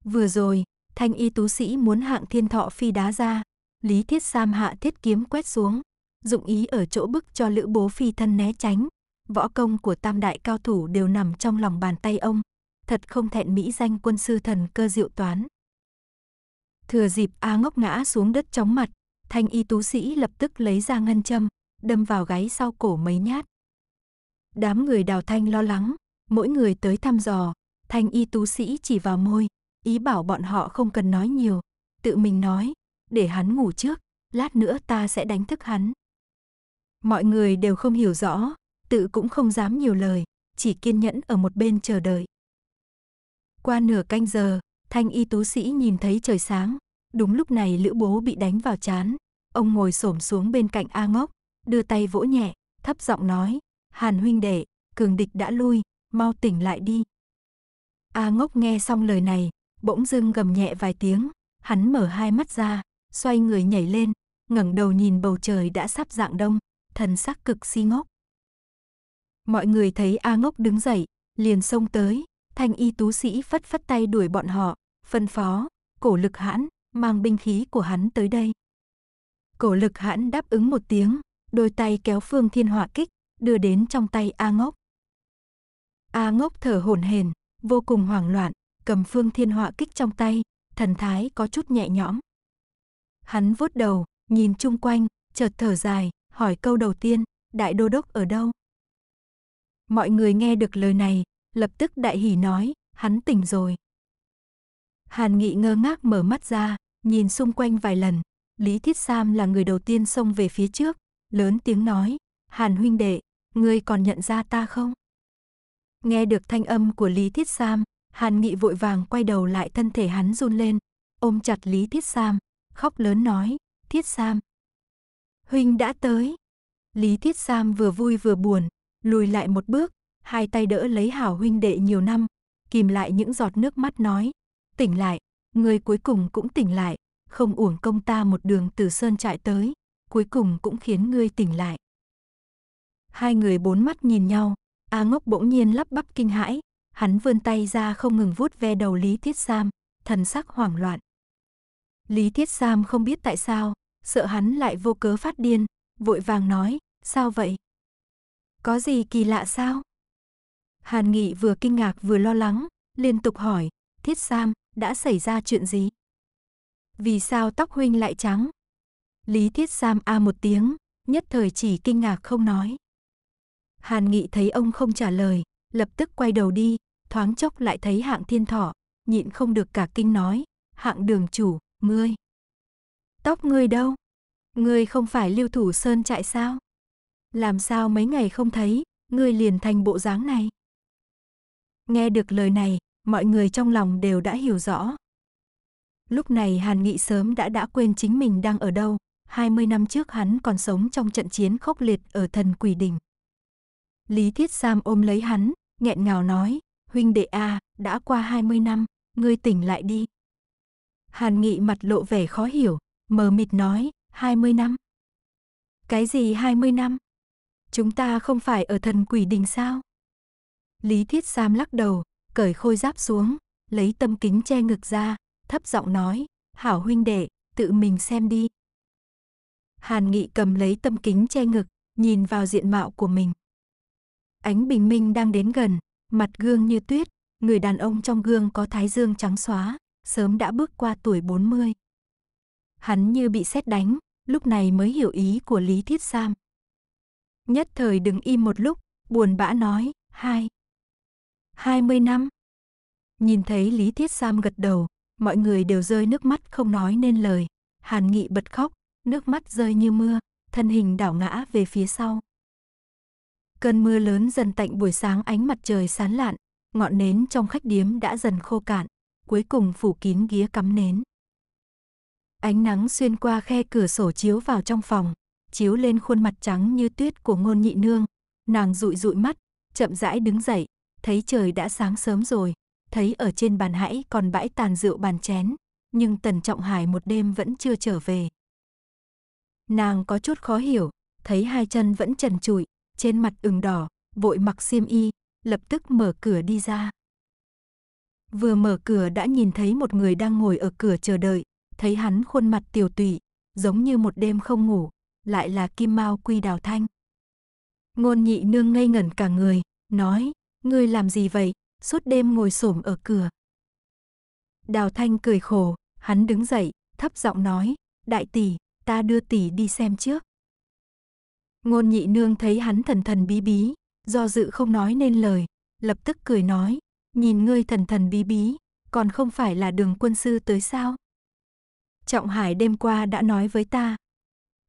A: Vừa rồi, Thanh y tú sĩ muốn hạng thiên thọ phi đá ra, Lý Thiết Sam hạ thiết kiếm quét xuống, dụng ý ở chỗ bức cho Lữ Bố phi thân né tránh. Võ công của tam đại cao thủ đều nằm trong lòng bàn tay ông, thật không thẹn mỹ danh quân sư thần cơ diệu toán. Thừa dịp A ngốc ngã xuống đất chóng mặt, thanh y tú sĩ lập tức lấy ra ngân châm, đâm vào gáy sau cổ mấy nhát. Đám người đào thanh lo lắng, mỗi người tới thăm dò, thanh y tú sĩ chỉ vào môi, ý bảo bọn họ không cần nói nhiều, tự mình nói, để hắn ngủ trước, lát nữa ta sẽ đánh thức hắn. Mọi người đều không hiểu rõ, tự cũng không dám nhiều lời, chỉ kiên nhẫn ở một bên chờ đợi. Qua nửa canh giờ, thanh y tú sĩ nhìn thấy trời sáng, đúng lúc này lữ bố bị đánh vào chán, ông ngồi xổm xuống bên cạnh A Ngốc, đưa tay vỗ nhẹ, thấp giọng nói, Hàn huynh đệ, cường địch đã lui, mau tỉnh lại đi. A Ngốc nghe xong lời này, bỗng dưng gầm nhẹ vài tiếng, hắn mở hai mắt ra, xoay người nhảy lên, ngẩng đầu nhìn bầu trời đã sắp dạng đông, thần sắc cực si ngốc. Mọi người thấy A Ngốc đứng dậy, liền xông tới, thanh y tú sĩ phất phất tay đuổi bọn họ, phân phó, cổ lực hãn, mang binh khí của hắn tới đây. Cổ lực hãn đáp ứng một tiếng, đôi tay kéo phương thiên họa kích, đưa đến trong tay A Ngốc. A Ngốc thở hổn hển, vô cùng hoảng loạn, cầm phương thiên họa kích trong tay, thần thái có chút nhẹ nhõm. Hắn vuốt đầu, nhìn chung quanh, chợt thở dài, hỏi câu đầu tiên, đại đô đốc ở đâu? Mọi người nghe được lời này, lập tức đại hỉ nói, hắn tỉnh rồi. Hàn Nghị ngơ ngác mở mắt ra, nhìn xung quanh vài lần, Lý Thiết Sam là người đầu tiên xông về phía trước, lớn tiếng nói, Hàn huynh đệ, ngươi còn nhận ra ta không? Nghe được thanh âm của Lý Thiết Sam, Hàn Nghị vội vàng quay đầu lại thân thể hắn run lên, ôm chặt Lý Thiết Sam, khóc lớn nói, Thiết Sam. Huynh đã tới. Lý Thiết Sam vừa vui vừa buồn, lùi lại một bước, hai tay đỡ lấy hảo huynh đệ nhiều năm, kìm lại những giọt nước mắt nói, tỉnh lại, người cuối cùng cũng tỉnh lại, không uổng công ta một đường từ sơn trại tới, cuối cùng cũng khiến ngươi tỉnh lại. Hai người bốn mắt nhìn nhau, A Ngốc bỗng nhiên lắp bắp kinh hãi, hắn vươn tay ra không ngừng vuốt ve đầu Lý Thiết Sam, thần sắc hoảng loạn. Lý Thiết Sam không biết tại sao, sợ hắn lại vô cớ phát điên, vội vàng nói, sao vậy? Có gì kỳ lạ sao? Hàn Nghị vừa kinh ngạc vừa lo lắng, liên tục hỏi, Thiết Sam, đã xảy ra chuyện gì? Vì sao tóc huynh lại trắng? Lý Thiết Sam a một tiếng, nhất thời chỉ kinh ngạc không nói. Hàn Nghị thấy ông không trả lời, lập tức quay đầu đi, thoáng chốc lại thấy hạng thiên thọ nhịn không được cả kinh nói, hạng đường chủ, ngươi. Tóc ngươi đâu? Ngươi không phải lưu thủ sơn trại sao? Làm sao mấy ngày không thấy, ngươi liền thành bộ dáng này? Nghe được lời này, mọi người trong lòng đều đã hiểu rõ. Lúc này Hàn Nghị sớm đã đã quên chính mình đang ở đâu, 20 năm trước hắn còn sống trong trận chiến khốc liệt ở thần quỷ đỉnh. Lý Thiết Sam ôm lấy hắn, nghẹn ngào nói, huynh đệ a, đã qua 20 năm, ngươi tỉnh lại đi. Hàn Nghị mặt lộ vẻ khó hiểu, mờ mịt nói, 20 năm. Cái gì 20 năm? Chúng ta không phải ở thần quỷ đình sao? Lý Thiết Sam lắc đầu, cởi khôi giáp xuống, lấy tâm kính che ngực ra, thấp giọng nói, hảo huynh đệ, tự mình xem đi. Hàn Nghị cầm lấy tâm kính che ngực, nhìn vào diện mạo của mình. Ánh bình minh đang đến gần, mặt gương như tuyết, người đàn ông trong gương có thái dương trắng xóa, sớm đã bước qua tuổi 40. Hắn như bị sét đánh, lúc này mới hiểu ý của Lý Thiết Sam. Nhất thời đứng im một lúc, buồn bã nói, hai. hai mươi năm. Nhìn thấy Lý Thiết Sam gật đầu, mọi người đều rơi nước mắt không nói nên lời. Hàn Nghị bật khóc, nước mắt rơi như mưa, thân hình đảo ngã về phía sau. Cơn mưa lớn dần tạnh buổi sáng ánh mặt trời sán lạn, ngọn nến trong khách điếm đã dần khô cạn, cuối cùng phủ kín ghía cắm nến. Ánh nắng xuyên qua khe cửa sổ chiếu vào trong phòng, chiếu lên khuôn mặt trắng như tuyết của ngôn nhị nương. Nàng dụi dụi mắt, chậm rãi đứng dậy, thấy trời đã sáng sớm rồi, thấy ở trên bàn hãy còn bãi tàn rượu bàn chén, nhưng Tần Trọng Hải một đêm vẫn chưa trở về. Nàng có chút khó hiểu, thấy hai chân vẫn trần trụi, trên mặt ửng đỏ, vội mặc xiêm y, lập tức mở cửa đi ra. Vừa mở cửa đã nhìn thấy một người đang ngồi ở cửa chờ đợi, thấy hắn khuôn mặt tiều tụy, giống như một đêm không ngủ, lại là Kim Mao Quy Đào Thanh. Ngôn nhị nương ngây ngẩn cả người, nói, ngươi làm gì vậy, suốt đêm ngồi xổm ở cửa. Đào Thanh cười khổ, hắn đứng dậy, thấp giọng nói, đại tỷ, ta đưa tỷ đi xem trước. Ngôn nhị nương thấy hắn thần thần bí bí, do dự không nói nên lời, lập tức cười nói, nhìn ngươi thần thần bí bí, còn không phải là đường quân sư tới sao? Trọng Hải đêm qua đã nói với ta.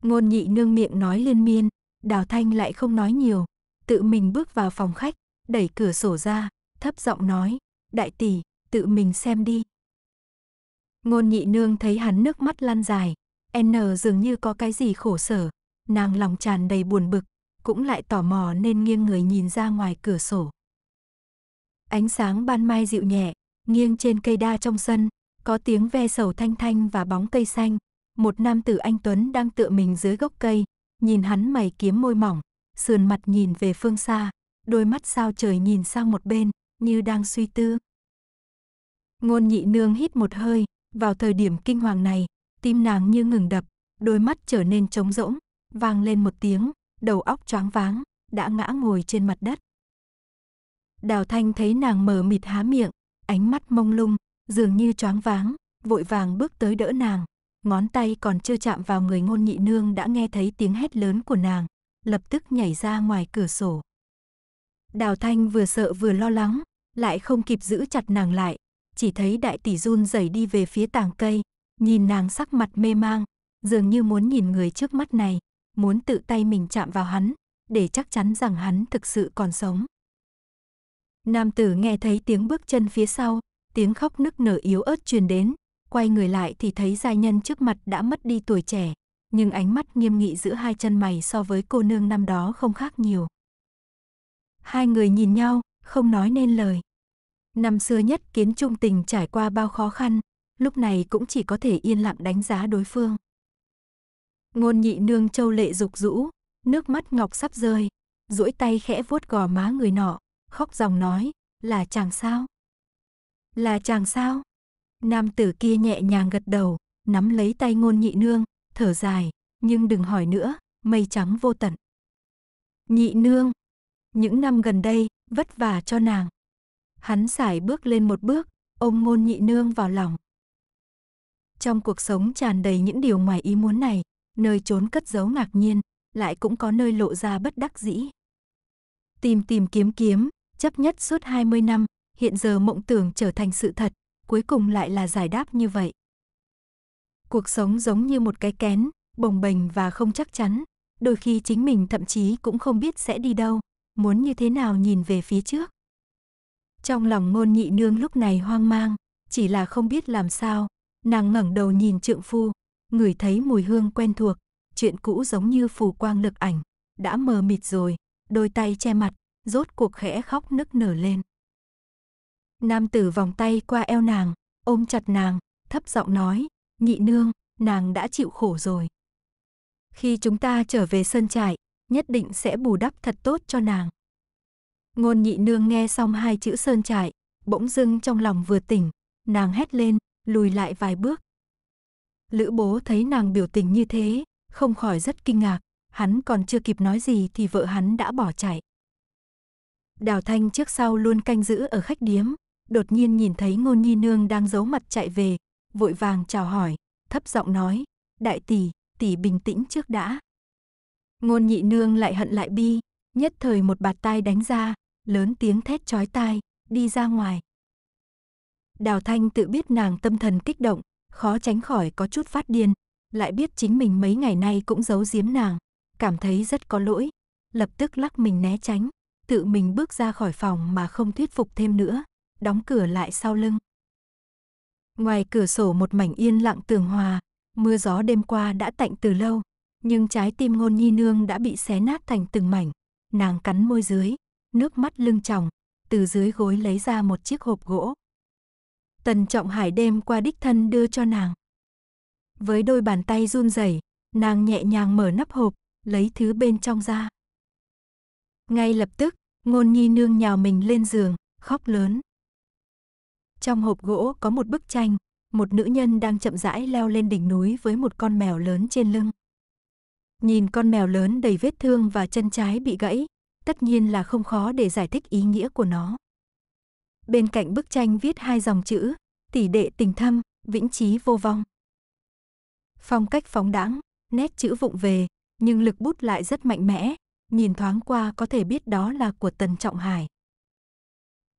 A: Ngôn nhị nương miệng nói liên miên, Đào Thanh lại không nói nhiều, tự mình bước vào phòng khách, đẩy cửa sổ ra, thấp giọng nói, đại tỷ, tự mình xem đi. Ngôn nhị nương thấy hắn nước mắt lăn dài, N dường như có cái gì khổ sở, Nàng lòng tràn đầy buồn bực, cũng lại tò mò nên nghiêng người nhìn ra ngoài cửa sổ. Ánh sáng ban mai dịu nhẹ, nghiêng trên cây đa trong sân, có tiếng ve sầu thanh thanh và bóng cây xanh. Một nam tử anh Tuấn đang tựa mình dưới gốc cây, nhìn hắn mày kiếm môi mỏng, sườn mặt nhìn về phương xa, đôi mắt sao trời nhìn sang một bên, như đang suy tư. Ngôn nhị nương hít một hơi, vào thời điểm kinh hoàng này, tim nàng như ngừng đập, đôi mắt trở nên trống rỗng, vang lên một tiếng, đầu óc choáng váng, đã ngã ngồi trên mặt đất. Đào Thanh thấy nàng mờ mịt há miệng, ánh mắt mông lung, dường như choáng váng, vội vàng bước tới đỡ nàng. Ngón tay còn chưa chạm vào người ngôn nhị nương đã nghe thấy tiếng hét lớn của nàng, lập tức nhảy ra ngoài cửa sổ. Đào Thanh vừa sợ vừa lo lắng, lại không kịp giữ chặt nàng lại, chỉ thấy đại tỷ run rẩy đi về phía tàng cây, nhìn nàng sắc mặt mê mang, dường như muốn nhìn người trước mắt này, muốn tự tay mình chạm vào hắn, để chắc chắn rằng hắn thực sự còn sống. Nam tử nghe thấy tiếng bước chân phía sau, tiếng khóc nức nở yếu ớt truyền đến, quay người lại thì thấy giai nhân trước mặt đã mất đi tuổi trẻ, nhưng ánh mắt nghiêm nghị giữa hai chân mày so với cô nương năm đó không khác nhiều. Hai người nhìn nhau, không nói nên lời. Năm xưa nhất kiến trung tình trải qua bao khó khăn, lúc này cũng chỉ có thể yên lặng đánh giá đối phương. Ngôn nhị nương châu lệ rục rũ, nước mắt ngọc sắp rơi, duỗi tay khẽ vuốt gò má người nọ, khóc dòng nói, là chàng sao? Là chàng sao? Nam tử kia nhẹ nhàng gật đầu, nắm lấy tay ngôn nhị nương, thở dài, nhưng đừng hỏi nữa, mây trắng vô tận. Nhị nương, những năm gần đây, vất vả cho nàng. Hắn sải bước lên một bước, ôm ngôn nhị nương vào lòng. Trong cuộc sống tràn đầy những điều ngoài ý muốn này, nơi trốn cất giấu ngạc nhiên, lại cũng có nơi lộ ra bất đắc dĩ. Tìm tìm kiếm kiếm, chấp nhất suốt 20 năm, hiện giờ mộng tưởng trở thành sự thật, cuối cùng lại là giải đáp như vậy. Cuộc sống giống như một cái kén, bồng bềnh và không chắc chắn, đôi khi chính mình thậm chí cũng không biết sẽ đi đâu, muốn như thế nào nhìn về phía trước. Trong lòng ngôn nhị nương lúc này hoang mang, chỉ là không biết làm sao, nàng ngẩng đầu nhìn trượng phu, người thấy mùi hương quen thuộc, chuyện cũ giống như phù quang lực ảnh, đã mờ mịt rồi, đôi tay che mặt, rốt cuộc khẽ khóc nức nở lên. Nam tử vòng tay qua eo nàng, ôm chặt nàng, thấp giọng nói, nhị nương, nàng đã chịu khổ rồi. Khi chúng ta trở về sơn trại, nhất định sẽ bù đắp thật tốt cho nàng. Ngôn nhị nương nghe xong hai chữ sơn trại, bỗng dưng trong lòng vừa tỉnh, nàng hét lên, lùi lại vài bước, Lữ bố thấy nàng biểu tình như thế, không khỏi rất kinh ngạc, hắn còn chưa kịp nói gì thì vợ hắn đã bỏ chạy. Đào Thanh trước sau luôn canh giữ ở khách điếm, đột nhiên nhìn thấy Ngôn Nhi Nương đang giấu mặt chạy về, vội vàng chào hỏi, thấp giọng nói, đại tỷ, tỷ bình tĩnh trước đã. Ngôn Nhị Nương lại hận lại bi, nhất thời một bạt tai đánh ra, lớn tiếng thét chói tai, đi ra ngoài. Đào Thanh tự biết nàng tâm thần kích động, khó tránh khỏi có chút phát điên, lại biết chính mình mấy ngày nay cũng giấu giếm nàng, cảm thấy rất có lỗi, lập tức lắc mình né tránh, tự mình bước ra khỏi phòng mà không thuyết phục thêm nữa, đóng cửa lại sau lưng. Ngoài cửa sổ một mảnh yên lặng tường hòa, mưa gió đêm qua đã tạnh từ lâu, nhưng trái tim ngôn nhi nương đã bị xé nát thành từng mảnh, nàng cắn môi dưới, nước mắt lưng tròng, từ dưới gối lấy ra một chiếc hộp gỗ, Tần Trọng Hải đem qua đích thân đưa cho nàng. Với đôi bàn tay run rẩy, nàng nhẹ nhàng mở nắp hộp, lấy thứ bên trong ra. Ngay lập tức, ngôn nhi nương nhào mình lên giường, khóc lớn. Trong hộp gỗ có một bức tranh, một nữ nhân đang chậm rãi leo lên đỉnh núi với một con mèo lớn trên lưng. Nhìn con mèo lớn đầy vết thương và chân trái bị gãy, tất nhiên là không khó để giải thích ý nghĩa của nó bên cạnh bức tranh viết hai dòng chữ, tỷ đệ tình thâm, vĩnh trí vô vong. Phong cách phóng đãng, nét chữ vụng về, nhưng lực bút lại rất mạnh mẽ, nhìn thoáng qua có thể biết đó là của Tần Trọng Hải.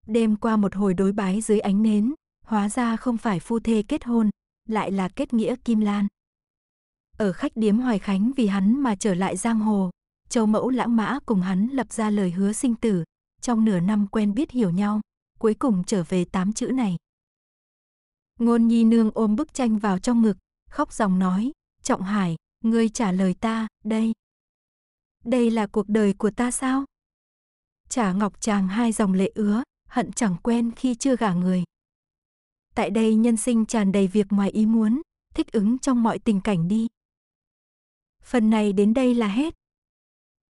A: Đêm qua một hồi đối bái dưới ánh nến, hóa ra không phải phu thê kết hôn, lại là kết nghĩa Kim Lan. Ở khách điếm Hoài Khánh vì hắn mà trở lại giang hồ, Châu Mẫu Lãng Mã cùng hắn lập ra lời hứa sinh tử, trong nửa năm quen biết hiểu nhau cuối cùng trở về tám chữ này. Ngôn nhi nương ôm bức tranh vào trong ngực, khóc dòng nói, Trọng Hải, ngươi trả lời ta, đây. Đây là cuộc đời của ta sao? Trả ngọc chàng hai dòng lệ ứa, hận chẳng quen khi chưa gả người. Tại đây nhân sinh tràn đầy việc ngoài ý muốn, thích ứng trong mọi tình cảnh đi. Phần này đến đây là hết.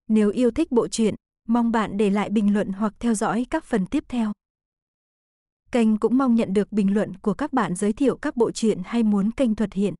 A: Nếu yêu thích bộ truyện, mong bạn để lại bình luận hoặc theo dõi các phần tiếp theo. Kênh cũng mong nhận được bình luận của các bạn giới thiệu các bộ truyện hay muốn kênh thuật hiện.